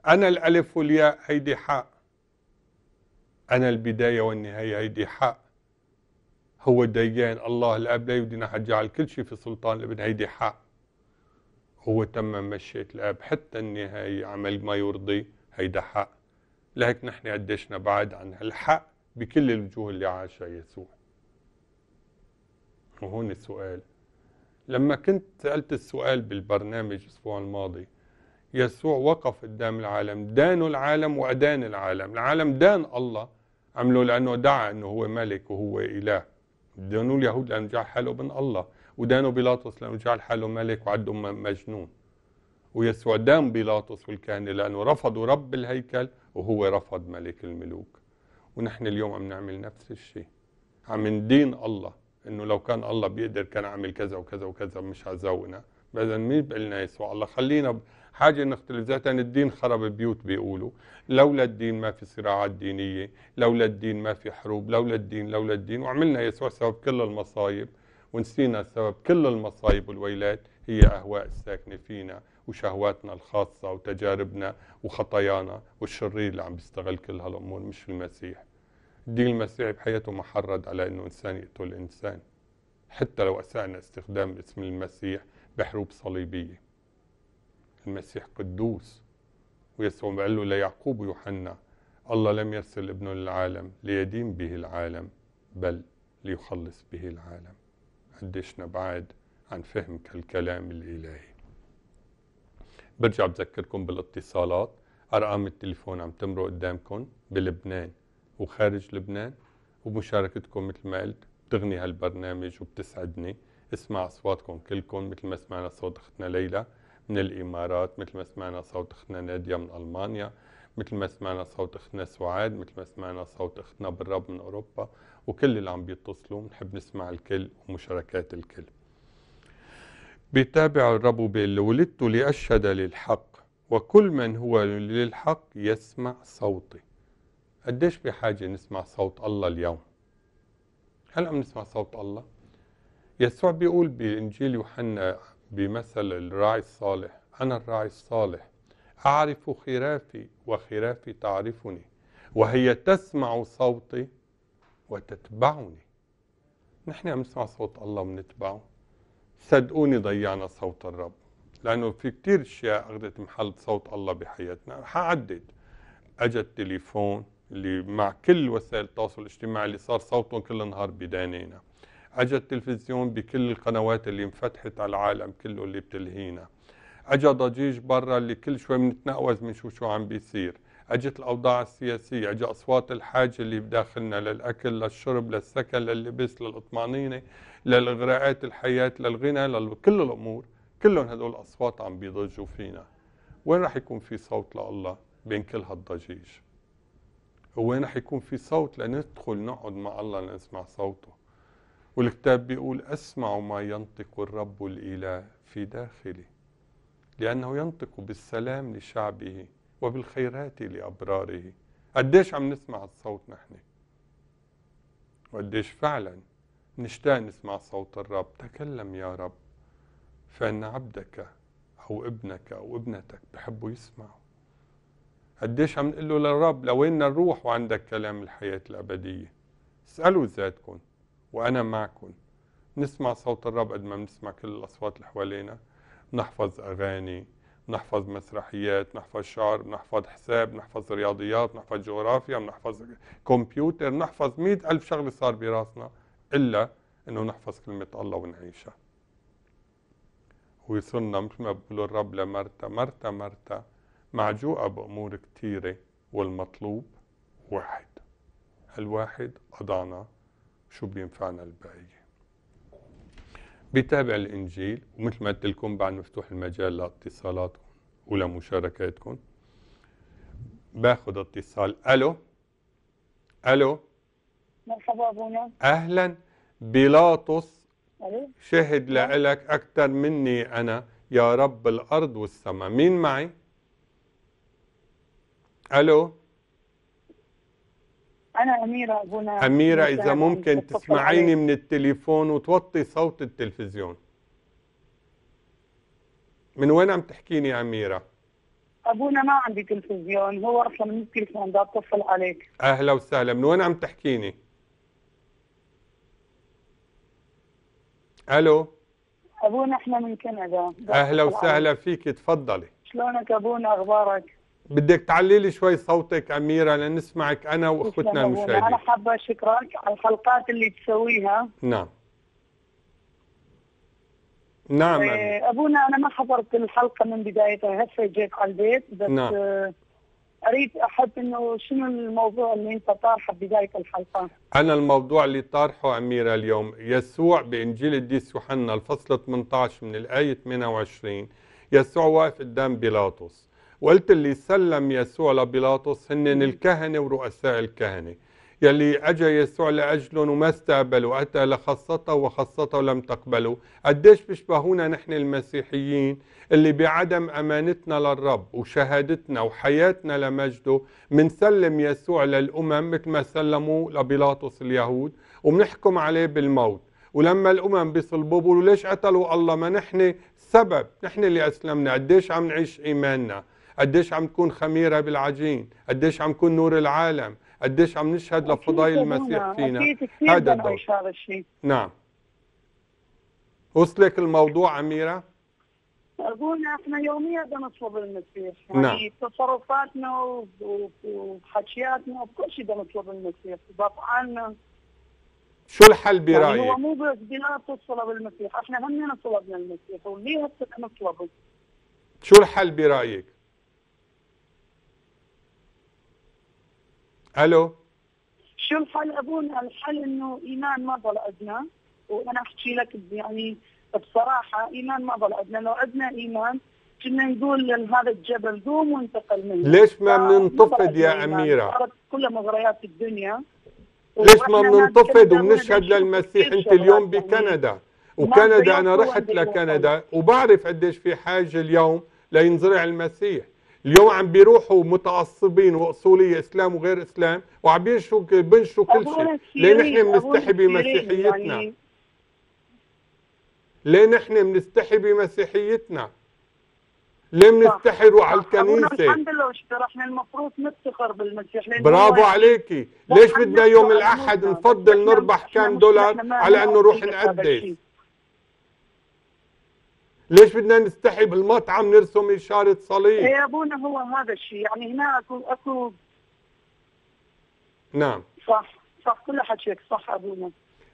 أنا الألف والياء هيدي حق أنا البداية والنهاية هيدي حق هو ديان الله الاب لا يودينا يجعل كل شيء في سلطان الابن هيدي حق هو تم مشيت الاب حتى النهاية عمل ما يرضي هيدا حق لهيك نحن قديشنا بعد عن هالحق بكل الوجوه اللي عاشها يسوع وهون السؤال لما كنت سألت السؤال بالبرنامج الأسبوع الماضي يسوع وقف قدام العالم دانوا العالم وأدان العالم العالم دان الله عملوا لأنه دعا أنه هو ملك وهو إله دانوا اليهود لأنه جعل حاله ابن الله ودانوا بيلاطس لأنه جعل حاله ملك وعدهم مجنون ويسوع دان بيلاطس والكهنة لأنه رفضوا رب الهيكل وهو رفض ملك الملوك ونحن اليوم عم نعمل نفس الشيء عم ندين الله انه لو كان الله بيقدر كان عمل كذا وكذا وكذا مش عزونا اذا مين بقلنا يسوع الله خلينا حاجة نختلف ذاتا الدين خرب البيوت بيقولوا لولا الدين ما في صراعات دينية لولا الدين ما في حروب لولا الدين لولا الدين وعملنا يسوع سبب كل المصايب ونسينا سبب كل المصايب والويلات هي أهواء الساكنة فينا وشهواتنا الخاصة وتجاربنا وخطايانا والشرير اللي عم بيستغل كل هالأمور مش المسيح الدين المسيحي بحياته محرض على أنه إنسان يقتل إنسان حتى لو أسأنا استخدام اسم المسيح بحروب صليبية المسيح قدوس ويسوع قال له ليعقوب ويوحنا الله لم يرسل ابنه للعالم ليدين به العالم بل ليخلص به العالم قديشنا بعاد عن فهم الكلام الإلهي برجع بذكركم بالاتصالات أرقام التليفون عم تمرق قدامكم بلبنان وخارج لبنان ومشاركتكم مثل ما قلت بتغني هالبرنامج وبتسعدني اسمع أصواتكم كلكم مثل ما سمعنا صوت أختنا ليلى من الإمارات مثل ما سمعنا صوت أختنا نادية من ألمانيا مثل ما سمعنا صوت أختنا سعاد مثل ما سمعنا صوت أختنا بالرب من أوروبا وكل اللي عم بيتصلوا بنحب نسمع الكل ومشاركات الكل بيتابع الرب وبيقول ولدت لأشهد للحق وكل من هو للحق يسمع صوتي قديش بحاجة نسمع صوت الله اليوم هل عم نسمع صوت الله يسوع بيقول بإنجيل يوحنا بمثل الراعي الصالح أنا الراعي الصالح أعرف خرافي وخرافي تعرفني وهي تسمع صوتي وتتبعني نحن عم نسمع صوت الله ونتبعه صدقوني ضيعنا صوت الرب لأنه في كتير أشياء أخذت محل صوت الله بحياتنا حعدد أجا التليفون اللي مع كل وسائل التواصل الاجتماعي اللي صار صوتهم كل النهار بدانينا اجى التلفزيون بكل القنوات اللي انفتحت على العالم كله اللي بتلهينا اجى ضجيج برا اللي كل شوي بنتناوز بنشوف شو عم بيصير اجت الاوضاع السياسيه اجى اصوات الحاجه اللي بداخلنا للاكل للشرب للسكن لللبس للاطمانينه للاغراءات الحياه للغنى لكل الامور كلهم هدول الاصوات عم بيضجوا فينا وين راح يكون في صوت لله بين كل هالضجيج وين راح يكون في صوت لندخل نقعد مع الله لنسمع صوته والكتاب بيقول أسمع ما ينطق الرب الإله في داخلي لأنه ينطق بالسلام لشعبه وبالخيرات لأبراره قديش عم نسمع الصوت نحن وقديش فعلا نشتاق نسمع صوت الرب تكلم يا رب فإن عبدك أو ابنك أو ابنتك بحبوا يسمعوا قديش عم نقول له للرب لوين نروح وعندك كلام الحياة الأبدية اسألوا ذاتكم وأنا معكم نسمع صوت الرب قد ما بنسمع كل الأصوات اللي حوالينا نحفظ أغاني نحفظ مسرحيات نحفظ شعر نحفظ حساب نحفظ رياضيات نحفظ جغرافيا نحفظ كمبيوتر نحفظ مئة ألف شغلة صار براسنا إلا أنه نحفظ كلمة الله ونعيشها ويصلنا مثل ما بقول الرب لمرتا مرتا مرتا معجوقة بأمور كثيرة والمطلوب واحد الواحد أضعنا شو بينفعنا البقية بتابع الإنجيل ومثل ما قلت لكم بعد مفتوح المجال لاتصالاتكم ولمشاركاتكم باخذ اتصال ألو ألو مرحبا أبونا أهلا بيلاطس شهد لك أكثر مني أنا يا رب الأرض والسماء مين معي؟ ألو أنا أميرة هنا أميرة إذا ممكن تسمعيني من التليفون وتوطي صوت التلفزيون من وين عم تحكيني يا أميرة؟ أبونا ما عندي تلفزيون هو أصلا من التليفون ده اتصل عليك أهلا وسهلا من وين عم تحكيني؟ ألو أبونا إحنا من كندا أهلا وسهلا فيك تفضلي شلونك أبونا أخبارك؟ بدك تعلي لي شوي صوتك اميره لنسمعك انا واخوتنا المشاهدين انا حابه اشكرك على الحلقات اللي تسويها نعم نعم إيه، ابونا انا ما حضرت الحلقه من بدايتها هسه جيت على البيت بس نعم. آه، اريد احب انه شنو الموضوع اللي انت طارحه بدايه الحلقه انا الموضوع اللي طارحه اميره اليوم يسوع بانجيل الديس يوحنا الفصل 18 من الايه 28 يسوع واقف قدام بيلاطس وقلت اللي سلم يسوع لبيلاطس هن الكهنة ورؤساء الكهنة يلي أجا يسوع لأجلهم وما استقبلوا أتى لخصته وخاصته لم تقبلوا قديش بيشبهونا نحن المسيحيين اللي بعدم أمانتنا للرب وشهادتنا وحياتنا لمجده منسلم يسوع للأمم مثل ما سلموا لبيلاطس اليهود وبنحكم عليه بالموت ولما الأمم بيصلبوا بيقولوا ليش قتلوا الله ما نحن سبب نحن اللي أسلمنا قديش عم نعيش إيماننا قديش عم تكون خميرة بالعجين قديش عم تكون نور العالم قديش عم نشهد لفضائل المسيح فينا هذا الدور نعم وصلك الموضوع أميرة؟ أقول احنا يوميا بنطلب المسيح يعني نعم. تصرفاتنا وحكياتنا وكل شيء بنطلب المسيح بطعنا شو الحل برايك؟ يعني هو مو بس بناء تصلب المسيح، احنا هم طلبنا المسيح وليه هسه نطلبه؟ شو الحل برايك؟ الو شو الحل ابونا الحل انه ايمان ما ضل عندنا وانا احكي لك يعني بصراحه ايمان ما ضل عندنا لو عندنا ايمان كنا نقول لهذا الجبل قوم وانتقل منه ليش ما بننتفض يا اميره؟ صارت مغريات الدنيا ليش ما بننتفض وبنشهد للمسيح انت اليوم يعني. بكندا وكندا انا رحت لكندا وبعرف قديش في حاجه اليوم لينزرع المسيح اليوم عم بيروحوا متعصبين واصوليه اسلام وغير اسلام وعم بينشوا بنشوا كل شيء ليه نحن بنستحي يعني بمسيحيتنا ليه نحن بنستحي بمسيحيتنا ليه بنفتخروا على الكنيسه الحمد لله احنا المفروض نفتخر بالمسيح برافو يعني عليكي ليش بدنا يوم الاحد نفضل نربح كام دولار على انه نروح نقدس ليش بدنا نستحي بالمطعم نرسم اشاره صليب؟ يا إيه، ابونا هو هذا الشيء يعني هنا اكو اكو نعم صح صح كل حكيك صح ابونا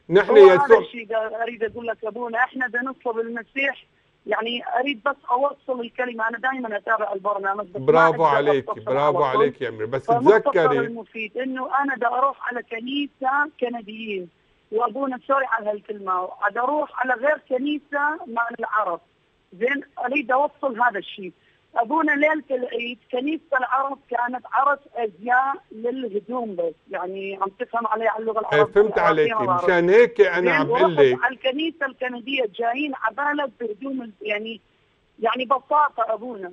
نحن يسوع هذا الشيء اريد اقول لك ابونا احنا بدنا نطلب المسيح يعني اريد بس اوصل الكلمه انا دائما اتابع البرنامج بس برافو عليك برافو عليك يا امير بس تذكري المفيد انه انا بدي اروح على كنيسه كنديين وابونا سوري على هالكلمه بدي اروح على غير كنيسه مع العرب زين اريد اوصل هذا الشيء ابونا ليله العيد كنيسه العرب كانت عرس ازياء للهدوم بس يعني عم تفهم علي على اللغه العربيه إيه، فهمت عليك مشان هيك انا عم بقول لك على الكنيسه الكنديه جايين عباله بهدوم يعني يعني بساطه ابونا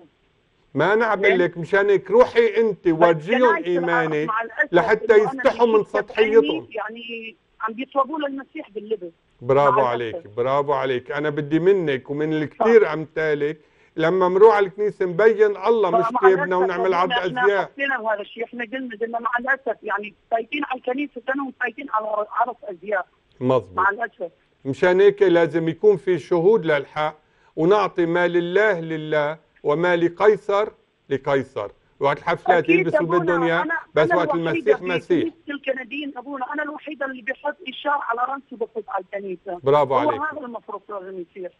ما انا عم بقول لك مشان هيك روحي انت ورجيهم ايمانك لحتى يستحوا من سطحيتهم يعني عم بيطلبوا للمسيح باللبس برافو عليك برافو عليك انا بدي منك ومن الكثير امثالك لما نروح على الكنيسه نبين الله مش كتابنا ونعمل يعني عرض ازياء احنا هذا الشيء احنا قلنا قلنا مع الاسف يعني فايتين على الكنيسه كانوا فايتين على عرض ازياء مظبوط مع الاسف مشان هيك لازم يكون في شهود للحق ونعطي ما لله لله وما لقيصر لقيصر وقت الحفلات يلبسوا بدهم اياه بس وقت المسيح مسيح الكنديين ابونا انا الوحيده اللي بحط اشاره على راسي بحط على الكنيسه برافو عليك هذا المفروض لازم يصير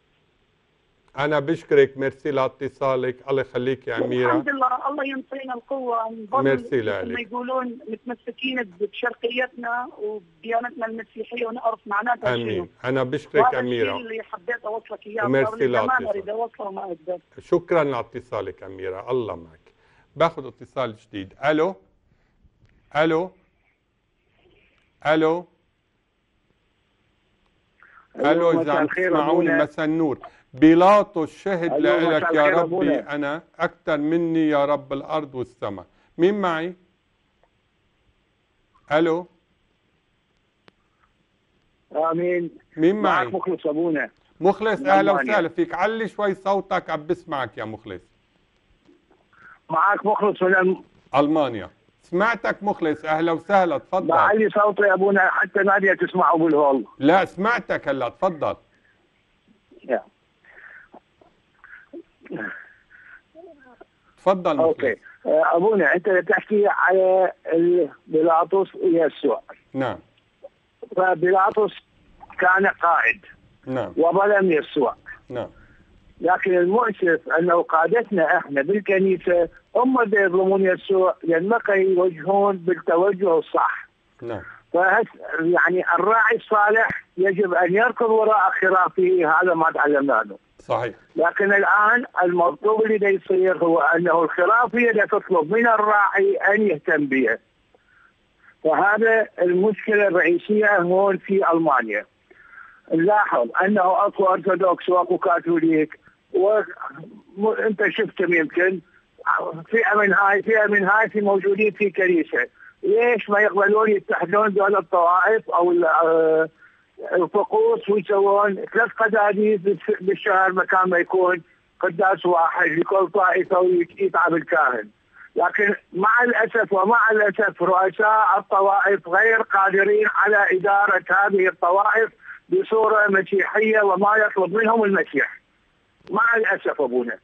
انا بشكرك ميرسي لاتصالك الله يخليك يا اميره الحمد لله الله ينطينا القوه ميرسي لك ما يقولون متمسكين بشرقيتنا وبديانتنا المسيحيه ونعرف معناتها امين انا بشكرك اميره اللي حبيت اوصلك اياه ميرسي لاتصالك شكرا لاتصالك اميره الله معك باخذ اتصال جديد الو الو الو الو اذا عم تسمعوني مساء النور بيلاطو الشهد لك يا ربي انا اكثر مني يا رب الارض والسماء مين معي الو امين آه، مين معي مخلص ابونا مخلص اهلا وسهلا فيك علي شوي صوتك عم بسمعك يا مخلص معك مخلص من الم... المانيا سمعتك مخلص اهلا وسهلا تفضل علي صوتي يا ابونا حتى ناديه تسمعه بالهول لا سمعتك هلا تفضل تفضل اوكي آه، ابونا انت بتحكي على بيلاطس ويسوع نعم فبيلاطس كان قائد نعم وظلم يسوع نعم لكن المؤسف انه قادتنا احنا بالكنيسه هم اللي يظلمون يسوع لان ما يوجهون بالتوجه الصح. نعم. يعني الراعي الصالح يجب ان يركض وراء خرافه هذا ما تعلمنا صحيح. لكن الان المطلوب اللي يصير هو انه الخرافه اللي تطلب من الراعي ان يهتم بها. وهذا المشكله الرئيسيه هون في المانيا. نلاحظ انه اكو ارثوذكس واكو كاثوليك وانت شفتهم يمكن فئه من هاي فئه من هاي في موجودين في كنيسه ليش ما يقبلون يتحدون دول الطوائف او الطقوس آه، ويسوون ثلاث قداديس بالشهر مكان ما يكون قداس واحد لكل طائفه ويتعب الكاهن لكن مع الاسف ومع الاسف رؤساء الطوائف غير قادرين على اداره هذه الطوائف بصوره مسيحيه وما يطلب منهم المسيح. مع الأسف أبونا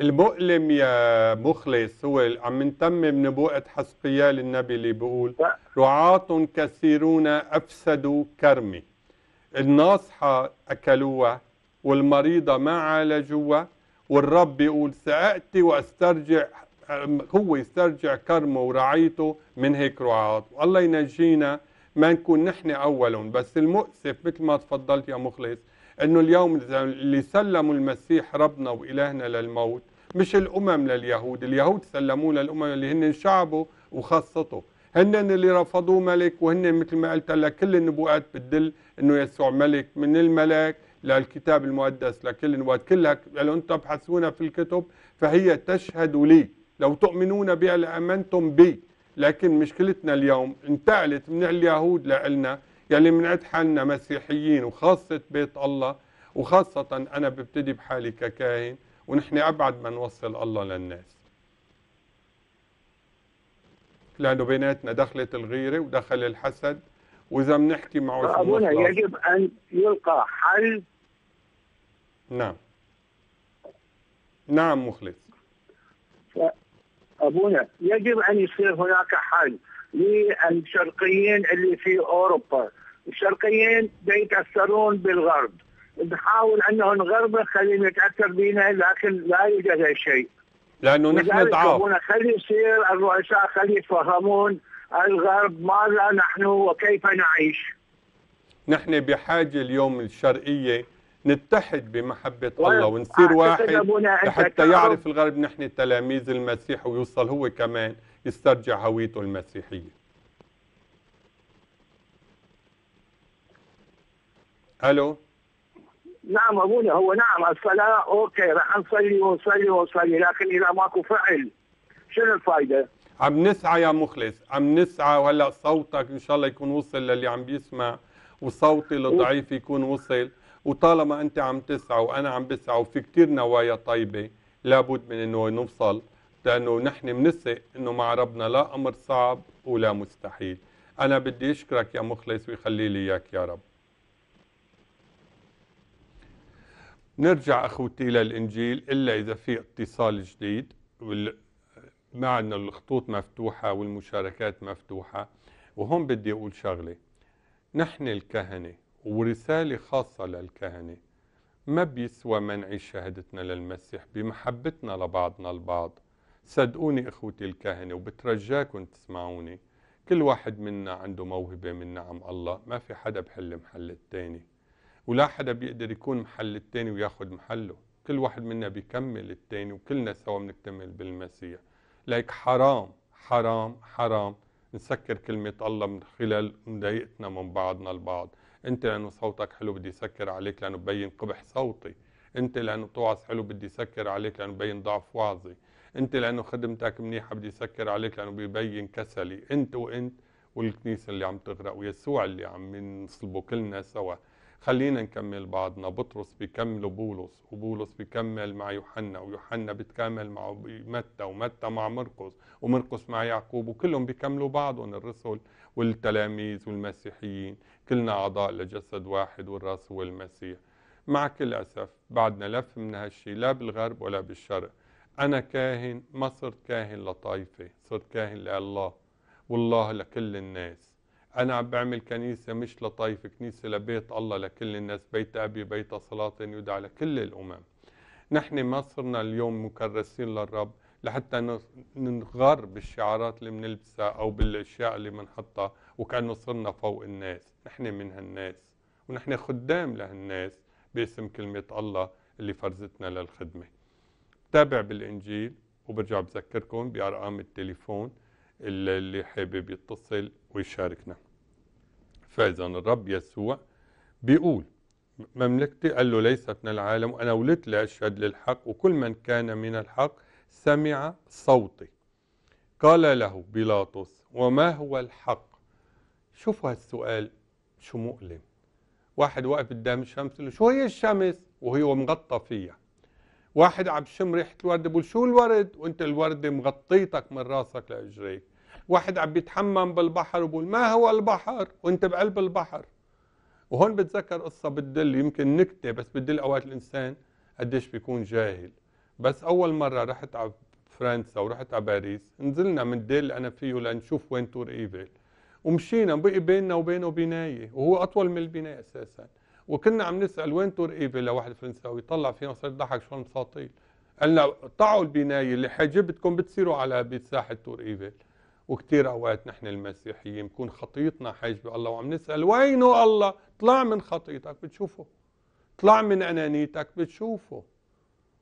المؤلم يا مخلص هو عم نتمم نبوءة حسقيا للنبي اللي بيقول رعاة كثيرون أفسدوا كرمي الناصحة أكلوها والمريضة ما عالجوها والرب بيقول سأأتي وأسترجع هو يسترجع كرمه ورعيته من هيك رعاة والله ينجينا ما نكون نحن أولهم بس المؤسف مثل ما تفضلت يا مخلص أنه اليوم اللي سلموا المسيح ربنا وإلهنا للموت مش الأمم لليهود اليهود سلموه للأمم اللي هن شعبه وخاصته هن اللي رفضوه ملك وهن مثل ما قلت لك كل النبوءات بتدل انه يسوع ملك من الملاك للكتاب المقدس لكل النبوءات كلها قالوا انتم تبحثون في الكتب فهي تشهد لي لو تؤمنون بها لامنتم بي لكن مشكلتنا اليوم انتقلت من اليهود لنا يلي يعني منعت حالنا مسيحيين وخاصة بيت الله وخاصة أنا ببتدي بحالي ككاهن ونحن أبعد ما نوصل الله للناس لأنه بيناتنا دخلت الغيرة ودخل الحسد وإذا بنحكي معه شو أبونا يجب أن يلقى حل نعم نعم مخلص أبونا يجب أن يصير هناك حل للشرقيين اللي في اوروبا الشرقيين بيتاثرون بالغرب نحاول انه الغرب خلينا نتاثر بينا لكن لا يوجد هذا الشيء لانه نحن ضعاف خلي يصير الرؤساء خلي يتفهمون الغرب ماذا نحن وكيف نعيش نحن بحاجه اليوم الشرقيه نتحد بمحبة الله ونصير واحد لحتى يعرف الغرب نحن تلاميذ المسيح ويوصل هو كمان يسترجع هويته المسيحية ألو نعم أبونا هو نعم الصلاة أوكي رح نصلي ونصلي ونصلي لكن إذا ماكو فعل شنو الفائدة؟ عم نسعى يا مخلص عم نسعى وهلا صوتك إن شاء الله يكون وصل للي عم بيسمع وصوتي الضعيف يكون وصل وطالما أنت عم تسعى وأنا عم بسعى وفي كتير نوايا طيبة لابد من أنه نوصل لأنه نحن بنثق أنه مع ربنا لا أمر صعب ولا مستحيل أنا بدي أشكرك يا مخلص ويخلي لي إياك يا رب نرجع أخوتي للإنجيل إلا إذا في اتصال جديد ان الخطوط مفتوحة والمشاركات مفتوحة وهون بدي أقول شغلة نحن الكهنة ورسالة خاصة للكهنة ما بيسوى منع شهادتنا للمسيح بمحبتنا لبعضنا البعض صدقوني اخوتي الكهنه وبترجاكم تسمعوني كل واحد منا عنده موهبه من نعم الله ما في حدا بحل محل التاني ولا حدا بيقدر يكون محل التاني وياخذ محله كل واحد منا بيكمل التاني وكلنا سوا بنكتمل بالمسيح لك حرام حرام حرام نسكر كلمة الله من خلال مضايقتنا من بعضنا البعض انت لانه صوتك حلو بدي سكر عليك لانه ببين قبح صوتي انت لانه بتوعظ حلو بدي سكر عليك لانه ببين ضعف وعظي انت لانه خدمتك منيحه بدي اسكر عليك لانه بيبين كسلي انت وانت والكنيسه اللي عم تغرق ويسوع اللي عم ينصلبه كلنا سوا خلينا نكمل بعضنا بطرس بيكمله بولس وبولس بيكمل مع يوحنا ويوحنا بتكمل مع متى ومتى مع مرقس ومرقس مع يعقوب وكلهم بيكملوا بعضهم الرسل والتلاميذ والمسيحيين كلنا اعضاء لجسد واحد والراس هو المسيح مع كل اسف بعدنا لف فهمنا هالشيء لا بالغرب ولا بالشرق أنا كاهن ما صرت كاهن لطائفة صرت كاهن لله والله لكل الناس أنا عم بعمل كنيسة مش لطائفة كنيسة لبيت الله لكل الناس بيت أبي بيت صلاة يدعى لكل الأمم نحن ما صرنا اليوم مكرسين للرب لحتى ننغر بالشعارات اللي بنلبسها أو بالأشياء اللي بنحطها وكأنه صرنا فوق الناس نحن من هالناس ونحن خدام لهالناس باسم كلمة الله اللي فرزتنا للخدمة تابع بالإنجيل وبرجع بذكركم بأرقام التليفون اللي حابب يتصل ويشاركنا فإذا الرب يسوع بيقول مملكتي قال له ليست من العالم وأنا ولدت لأشهد للحق وكل من كان من الحق سمع صوتي قال له بيلاطس وما هو الحق شوفوا هالسؤال شو مؤلم واحد واقف قدام الشمس له شو هي الشمس وهي مغطى فيها واحد عم شم ريحه الورد بقول شو الورد وانت الوردة مغطيتك من راسك لاجريك واحد عم بيتحمم بالبحر وبقول ما هو البحر وانت بقلب البحر وهون بتذكر قصة بتدل يمكن نكتة بس بتدل أوقات الإنسان قديش بيكون جاهل بس أول مرة رحت على فرنسا ورحت على باريس نزلنا من الديل اللي أنا فيه لنشوف وين تور إيفل ومشينا بقي بيننا وبينه بناية وهو أطول من البناية أساساً وكنا عم نسال وين تور ايفي لواحد فرنساوي طلع فينا صار يضحك شلون مساطيل قلنا قطعوا البنايه اللي حجبتكم بتصيروا على بساحه تور ايفل وكثير اوقات نحن المسيحيين بكون خطيتنا حاجبة الله وعم نسال وينه الله طلع من خطيتك بتشوفه طلع من انانيتك بتشوفه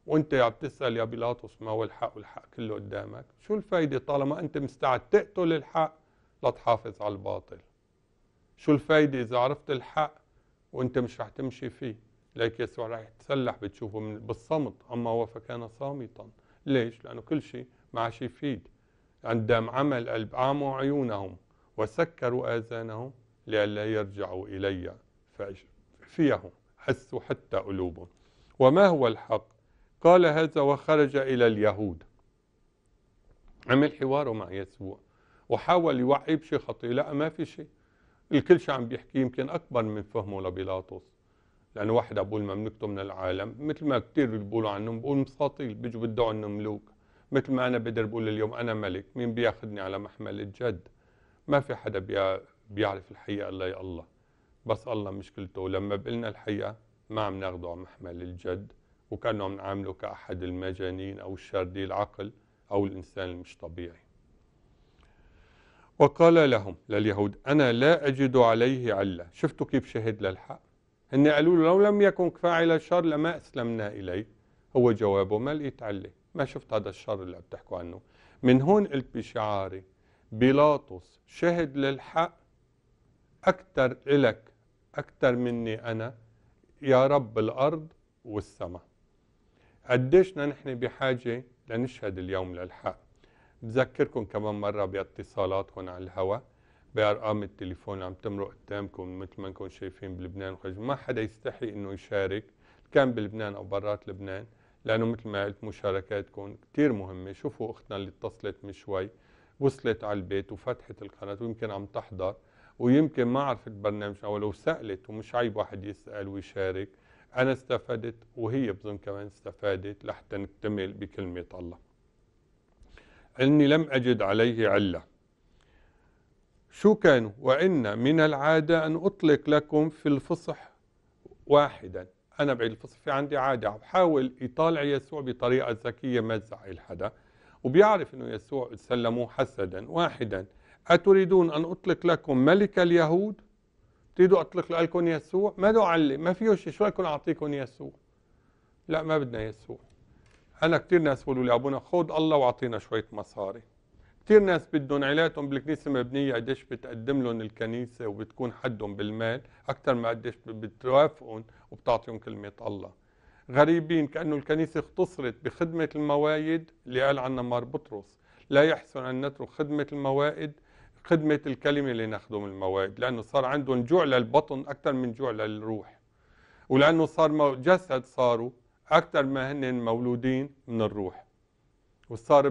وانت عم تسال يا بيلاطس ما هو الحق والحق كله قدامك شو الفايده طالما انت مستعد تقتل الحق لتحافظ على الباطل شو الفايده اذا عرفت الحق وانت مش راح تمشي فيه لكن يسوع راح يتسلح بتشوفه من بالصمت اما هو فكان صامتا ليش لانه كل شيء ما عاش يفيد عندما عمل قلب عاموا عيونهم وسكروا اذانهم لئلا يرجعوا الي فيهم حسوا حتى قلوبهم وما هو الحق قال هذا وخرج الى اليهود عمل حواره مع يسوع وحاول يوعي بشي خطية لا ما في شيء الكل شو عم بيحكي يمكن أكبر من فهمه لبيلاطس لأنه واحد أبوه مملكته من العالم مثل ما كثير بيقولوا عنهم بقول مساطيل بيجوا بدعوا إنه ملوك مثل ما أنا بقدر بقول اليوم أنا ملك مين بياخذني على محمل الجد ما في حدا بيعرف الحقيقة إلا يا الله بس الله مشكلته لما بقلنا الحقيقة ما عم ناخده على محمل الجد وكأنه عم نعامله كأحد المجانين أو الشاردي العقل أو الإنسان المش طبيعي وقال لهم لليهود أنا لا أجد عليه علة شفتوا كيف شهد للحق هن قالوا له لو لم يكن فاعل الشر لما أسلمنا إليه هو جوابه ما لقيت علة ما شفت هذا الشر اللي بتحكوا عنه من هون قلت بشعاري بيلاطس شهد للحق أكثر إلك أكثر مني أنا يا رب الأرض والسماء قديشنا نحن بحاجة لنشهد اليوم للحق بذكركم كمان مرة باتصالاتكم على الهواء بأرقام التليفون عم تمرق قدامكم مثل ما انكم شايفين بلبنان وخارج ما حدا يستحي انه يشارك كان بلبنان او برات لبنان لانه مثل ما قلت مشاركاتكم كثير مهمة شوفوا اختنا اللي اتصلت من شوي وصلت على البيت وفتحت القناة ويمكن عم تحضر ويمكن ما عرفت او لو سألت ومش عيب واحد يسأل ويشارك أنا استفدت وهي بظن كمان استفادت لحتى نكتمل بكلمة الله أني لم أجد عليه علة شو كانوا وإن من العادة أن أطلق لكم في الفصح واحدا أنا بعيد الفصح في عندي عادة بحاول يطالع يسوع بطريقة ذكية ما تزعل حدا وبيعرف أنه يسوع سلموه حسدا واحدا أتريدون أن أطلق لكم ملك اليهود تريدوا أطلق لكم يسوع ما دعلي ما فيه شيء شو لكم أعطيكم يسوع لا ما بدنا يسوع انا كثير ناس بيقولوا لي ابونا خد الله واعطينا شويه مصاري كثير ناس بدهم عيلاتهم بالكنيسه مبنيه قديش بتقدم لهم الكنيسه وبتكون حدهم بالمال اكثر ما قديش بتوافقهم وبتعطيهم كلمه الله غريبين كانه الكنيسه اختصرت بخدمه الموايد اللي قال عنها مار بطرس لا يحسن ان نترك خدمه الموائد خدمه الكلمه اللي نخدم الموائد لانه صار عندهم جوع للبطن اكثر من جوع للروح ولانه صار جسد صاروا أكثر ما هن مولودين من الروح وصار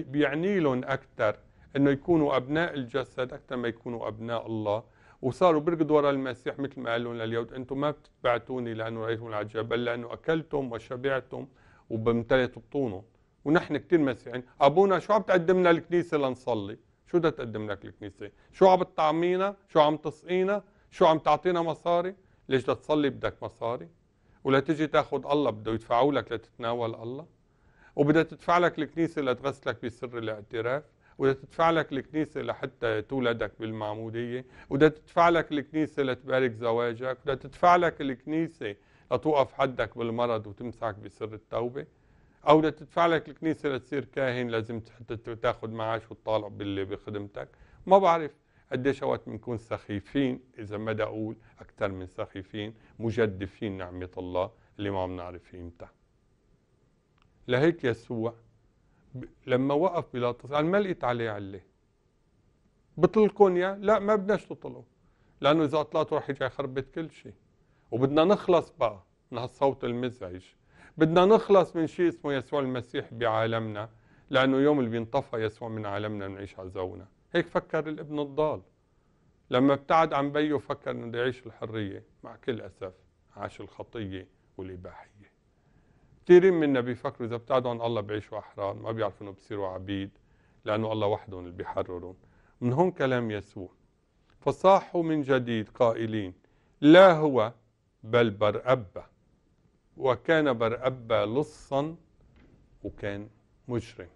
بيعني لهم أكثر أنه يكونوا أبناء الجسد أكثر ما يكونوا أبناء الله وصاروا بيرقدوا ورا المسيح مثل ما قال لهم لليهود أنتم ما بتتبعتوني لأنه رأيتم العجب بل لأنه أكلتم وشبعتم وبمتلئ بطونهم ونحن كثير مسيحيين أبونا شو عم تقدم لنا الكنيسة لنصلي شو بدها تقدم لك الكنيسة شو عم تطعمينا شو عم تسقينا شو عم تعطينا مصاري ليش بدها تصلي بدك مصاري ولا تجي تاخذ الله بده يدفعوا لك لتتناول الله وبدها تدفع لك الكنيسة لتغسلك بسر الاعتراف وبدها تدفع لك الكنيسة لحتى تولدك بالمعمودية وبدها تدفع لك الكنيسة لتبارك زواجك وبدها تدفع لك الكنيسة لتوقف حدك بالمرض وتمسحك بسر التوبة أو بدها تدفع لك الكنيسة لتصير كاهن لازم حتى معاش وتطالع باللي بخدمتك ما بعرف قديش اوقات بنكون سخيفين اذا ما بدي اقول اكثر من سخيفين مجدفين نعمه الله اللي ما بنعرف قيمتها لهيك يسوع لما وقف بيلاطس قال ما لقيت عليه عله بطلكم يا لا ما بدناش تطلعوا لانه اذا طلعتوا رح يجي يخربط كل شيء وبدنا نخلص بقى من هالصوت المزعج بدنا نخلص من شيء اسمه يسوع المسيح بعالمنا لانه يوم اللي بينطفى يسوع من عالمنا نعيش عزونا هيك فكر الابن الضال لما ابتعد عن بيه فكر انه بده يعيش الحريه مع كل اسف عاش الخطيه والاباحيه كثير منا بيفكروا اذا ابتعدوا عن الله بعيشوا احرار ما بيعرفوا انه بصيروا عبيد لانه الله وحده اللي بيحررهم من هون كلام يسوع فصاحوا من جديد قائلين لا هو بل برأبة وكان برأبة لصا وكان مجرم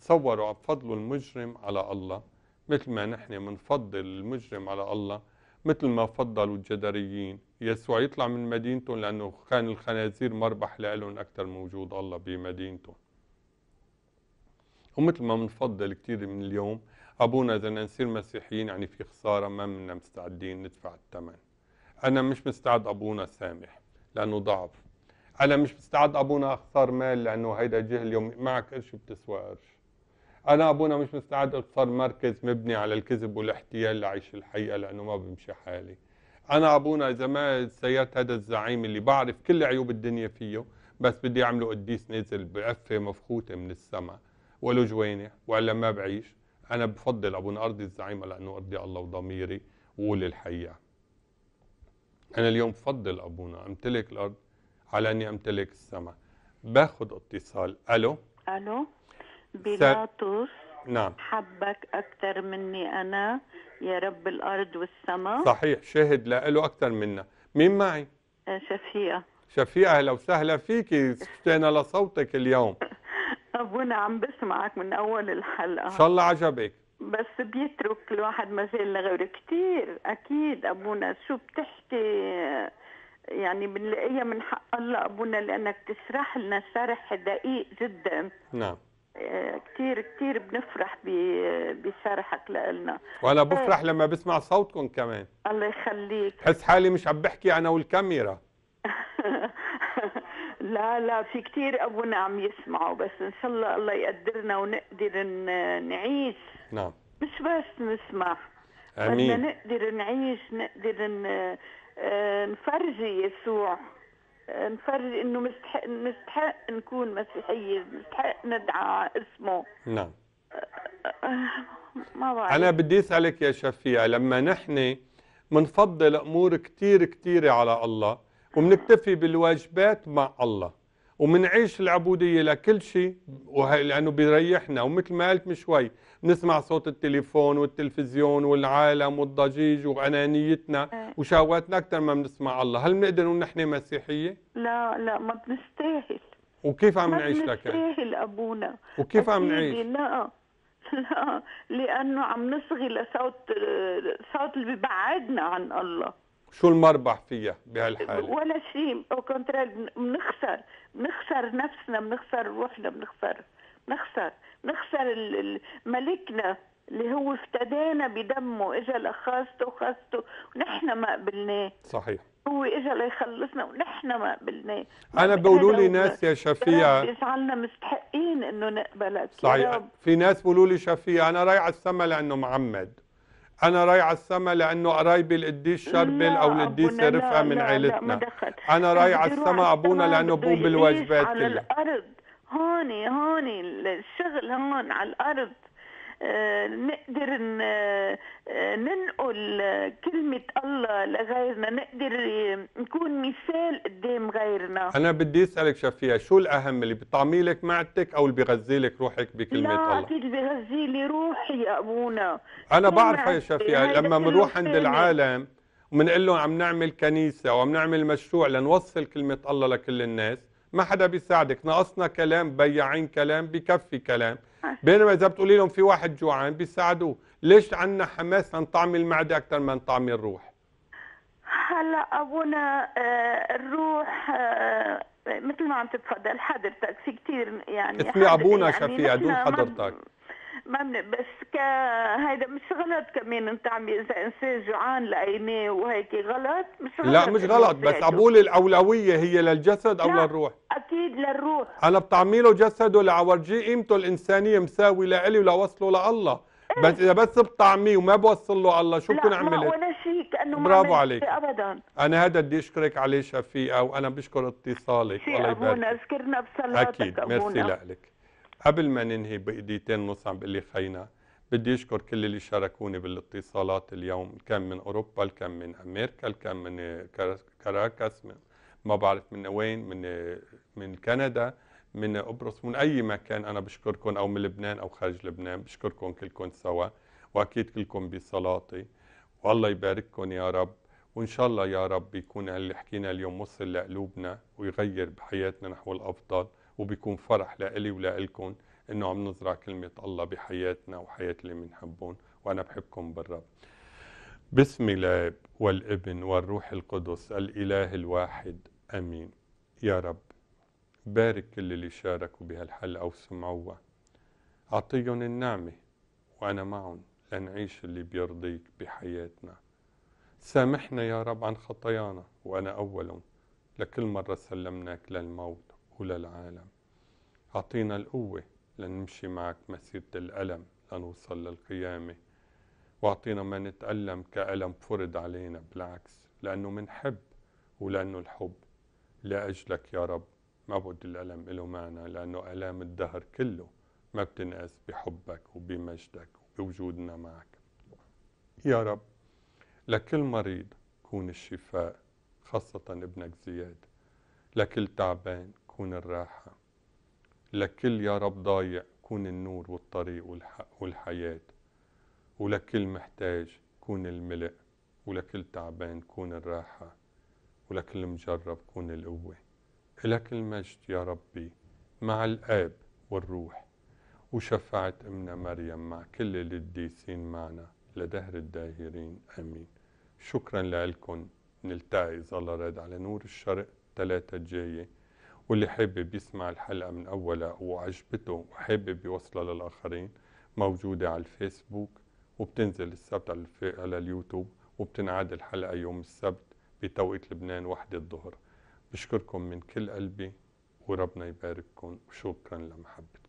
تصوروا فضل المجرم على الله مثل ما نحن منفضل المجرم على الله مثل ما فضلوا الجدريين يسوع يطلع من مدينتهم لأنه كان الخنازير مربح لهم أكثر موجود الله بمدينتهم ومثل ما منفضل كثير من اليوم أبونا إذا نصير مسيحيين يعني في خسارة ما منا مستعدين ندفع الثمن أنا مش مستعد أبونا سامح لأنه ضعف أنا مش مستعد أبونا أخسر مال لأنه هيدا جهل يوم معك قرش بتسوى قرش انا ابونا مش مستعد اتصير مركز مبني على الكذب والاحتيال لعيش الحقيقه لانه ما بمشي حالي انا ابونا اذا ما سيرت هذا الزعيم اللي بعرف كل عيوب الدنيا فيه بس بدي اعمله قديس نازل بعفه مفخوته من السماء ولو جوينه والا ما بعيش انا بفضل ابونا ارضي الزعيم لانه ارضي الله وضميري وقول الحقيقه انا اليوم بفضل ابونا امتلك الارض على اني امتلك السماء باخذ اتصال الو الو بيلاطس نعم حبك أكثر مني أنا يا رب الأرض والسماء صحيح شاهد له أكثر منا مين معي؟ آه، شفيقة شفيقة أهلا وسهلا فيكي اشتقنا لصوتك اليوم (laughs) أبونا عم بسمعك من أول الحلقة إن شاء الله عجبك بس بيترك الواحد مجال لغيره كثير أكيد أبونا شو بتحكي يعني بنلاقيها من حق الله أبونا لأنك تشرح لنا شرح دقيق جدا نعم آه، كثير كثير بنفرح بشرحك لنا وانا آه، بفرح لما بسمع صوتكم كمان الله يخليك حس حالي مش عم بحكي انا والكاميرا (laughs) لا لا في كثير ابونا عم يسمعوا بس ان شاء الله الله يقدرنا ونقدر نعيش نعم مش بس نسمع امين بدنا نقدر نعيش نقدر آه، نفرجي يسوع نفرجي انه مستحق نستحق نكون مسيحيه نستحق ندعى اسمه نعم ما بعرف انا بدي اسالك يا شفيع لما نحن منفضل امور كثير كثيرة على الله ومنكتفي بالواجبات مع الله ومنعيش العبوديه لكل شيء لانه بيريحنا ومثل ما قلت من شوي نسمع صوت التليفون والتلفزيون والعالم والضجيج وانانيتنا آه. وشهواتنا اكثر ما بنسمع الله هل بنقدر نقول نحن مسيحيه لا لا ما بنستاهل وكيف عم نعيش لك بنستاهل ابونا وكيف عم نعيش لا لا لانه عم نصغي لصوت صوت اللي ببعدنا عن الله شو المربح فيها بهالحاله ولا شيء او كونترال بنخسر بنخسر نفسنا بنخسر روحنا بنخسر بنخسر نخسر ملكنا اللي هو افتدانا بدمه اجى لخاسته وخاسته ونحن ما قبلناه صحيح هو اجى ليخلصنا ونحن ما قبلناه انا بقولوا لي ناس يا شفيع يجعلنا مستحقين انه نقبلك صحيح في ناس بيقولوا لي شفيع انا رايح على السما لانه معمد انا راي على السما لانه قرايبي القديس شربل او القديس رفقه من عيلتنا انا راي على السما ابونا لانه بقوم بالواجبات كلها على الارض هون هون الشغل هون على الارض آه، نقدر آه، ننقل كلمة الله لغيرنا نقدر نكون مثال قدام غيرنا أنا بدي أسألك شفيع شو الأهم اللي بطعمي لك معدتك أو اللي بغذي لك روحك بكلمة لا الله لا أكيد بغذي لي روحي يا أبونا أنا بعرف يا شفيع لما بنروح عند العالم وبنقول لهم عم نعمل كنيسة وعم نعمل مشروع لنوصل كلمة الله لكل الناس ما حدا بيساعدك ناقصنا كلام بياعين كلام بكفي كلام بينما اذا بتقولي لهم في واحد جوعان بيساعدوه ليش عندنا حماس طعم المعده اكثر ما طعم الروح هلا ابونا آه، الروح آه، مثل ما عم تتفضل حضرتك في كثير يعني اسمي ابونا يعني شفيع دون حضرتك ما بس ك هيدا مش غلط كمان انت عم اذا انسان جوعان لعينيه وهيك غلط مش غلط لا مش غلط بس عبول الاولويه هي للجسد او للروح اكيد للروح انا بتعمله جسده لأورجيه قيمته الانسانيه مساوي لإلي ولوصله لله إيه. بس اذا بس بطعميه وما بوصل له الله شو بكون عملت؟ لا ولا شيء كانه برافو عليك ابدا انا هذا بدي اشكرك عليه شفيقه وانا بشكر اتصالك الله يبارك فيك اذكرنا بصلاتك اكيد ميرسي لك قبل ما ننهي بايديتين نص عم بقول لي خينا بدي اشكر كل اللي شاركوني بالاتصالات اليوم الكم من اوروبا الكم من امريكا الكم من كاراكاس من ما بعرف من وين من من كندا من قبرص من اي مكان انا بشكركم او من لبنان او خارج لبنان بشكركم كلكم سوا واكيد كلكم بصلاتي والله يبارككم يا رب وان شاء الله يا رب يكون اللي حكينا اليوم وصل لقلوبنا ويغير بحياتنا نحو الافضل وبيكون فرح لإلي ولإلكم انه عم نزرع كلمة الله بحياتنا وحياة اللي بنحبهم وانا بحبكم بالرب باسم الاب والابن والروح القدس الاله الواحد امين يا رب بارك كل اللي شاركوا بهالحلقة وسمعوها أعطيهم النعمة وأنا معهم لنعيش اللي بيرضيك بحياتنا سامحنا يا رب عن خطايانا وأنا أولهم لكل مرة سلمناك للموت وللعالم أعطينا القوة لنمشي معك مسيرة الألم لنوصل للقيامة وأعطينا ما نتألم كألم فرض علينا بالعكس لأنه منحب ولأنه الحب لأجلك يا رب ما بد الألم له معنى لأنه ألام الدهر كله ما بتنقاس بحبك وبمجدك وبوجودنا معك يا رب لكل مريض كون الشفاء خاصة ابنك زياد لكل تعبان كون الراحة لكل يا رب ضايع كون النور والطريق والحياة ولكل محتاج كون الملء ولكل تعبان كون الراحة ولكل مجرب كون القوة إلك المجد يا ربي مع الآب والروح وشفعت أمنا مريم مع كل القديسين معنا لدهر الداهرين آمين شكرا لكم نلتقي إذا الله راد على نور الشرق ثلاثة جايه واللي حابب يسمع الحلقة من أولها وعجبته وحابب يوصلها للآخرين موجودة على الفيسبوك وبتنزل السبت على, على اليوتيوب وبتنعاد الحلقة يوم السبت بتوقيت لبنان وحدة الظهر بشكركم من كل قلبي وربنا يبارككم وشكرا لمحبتكم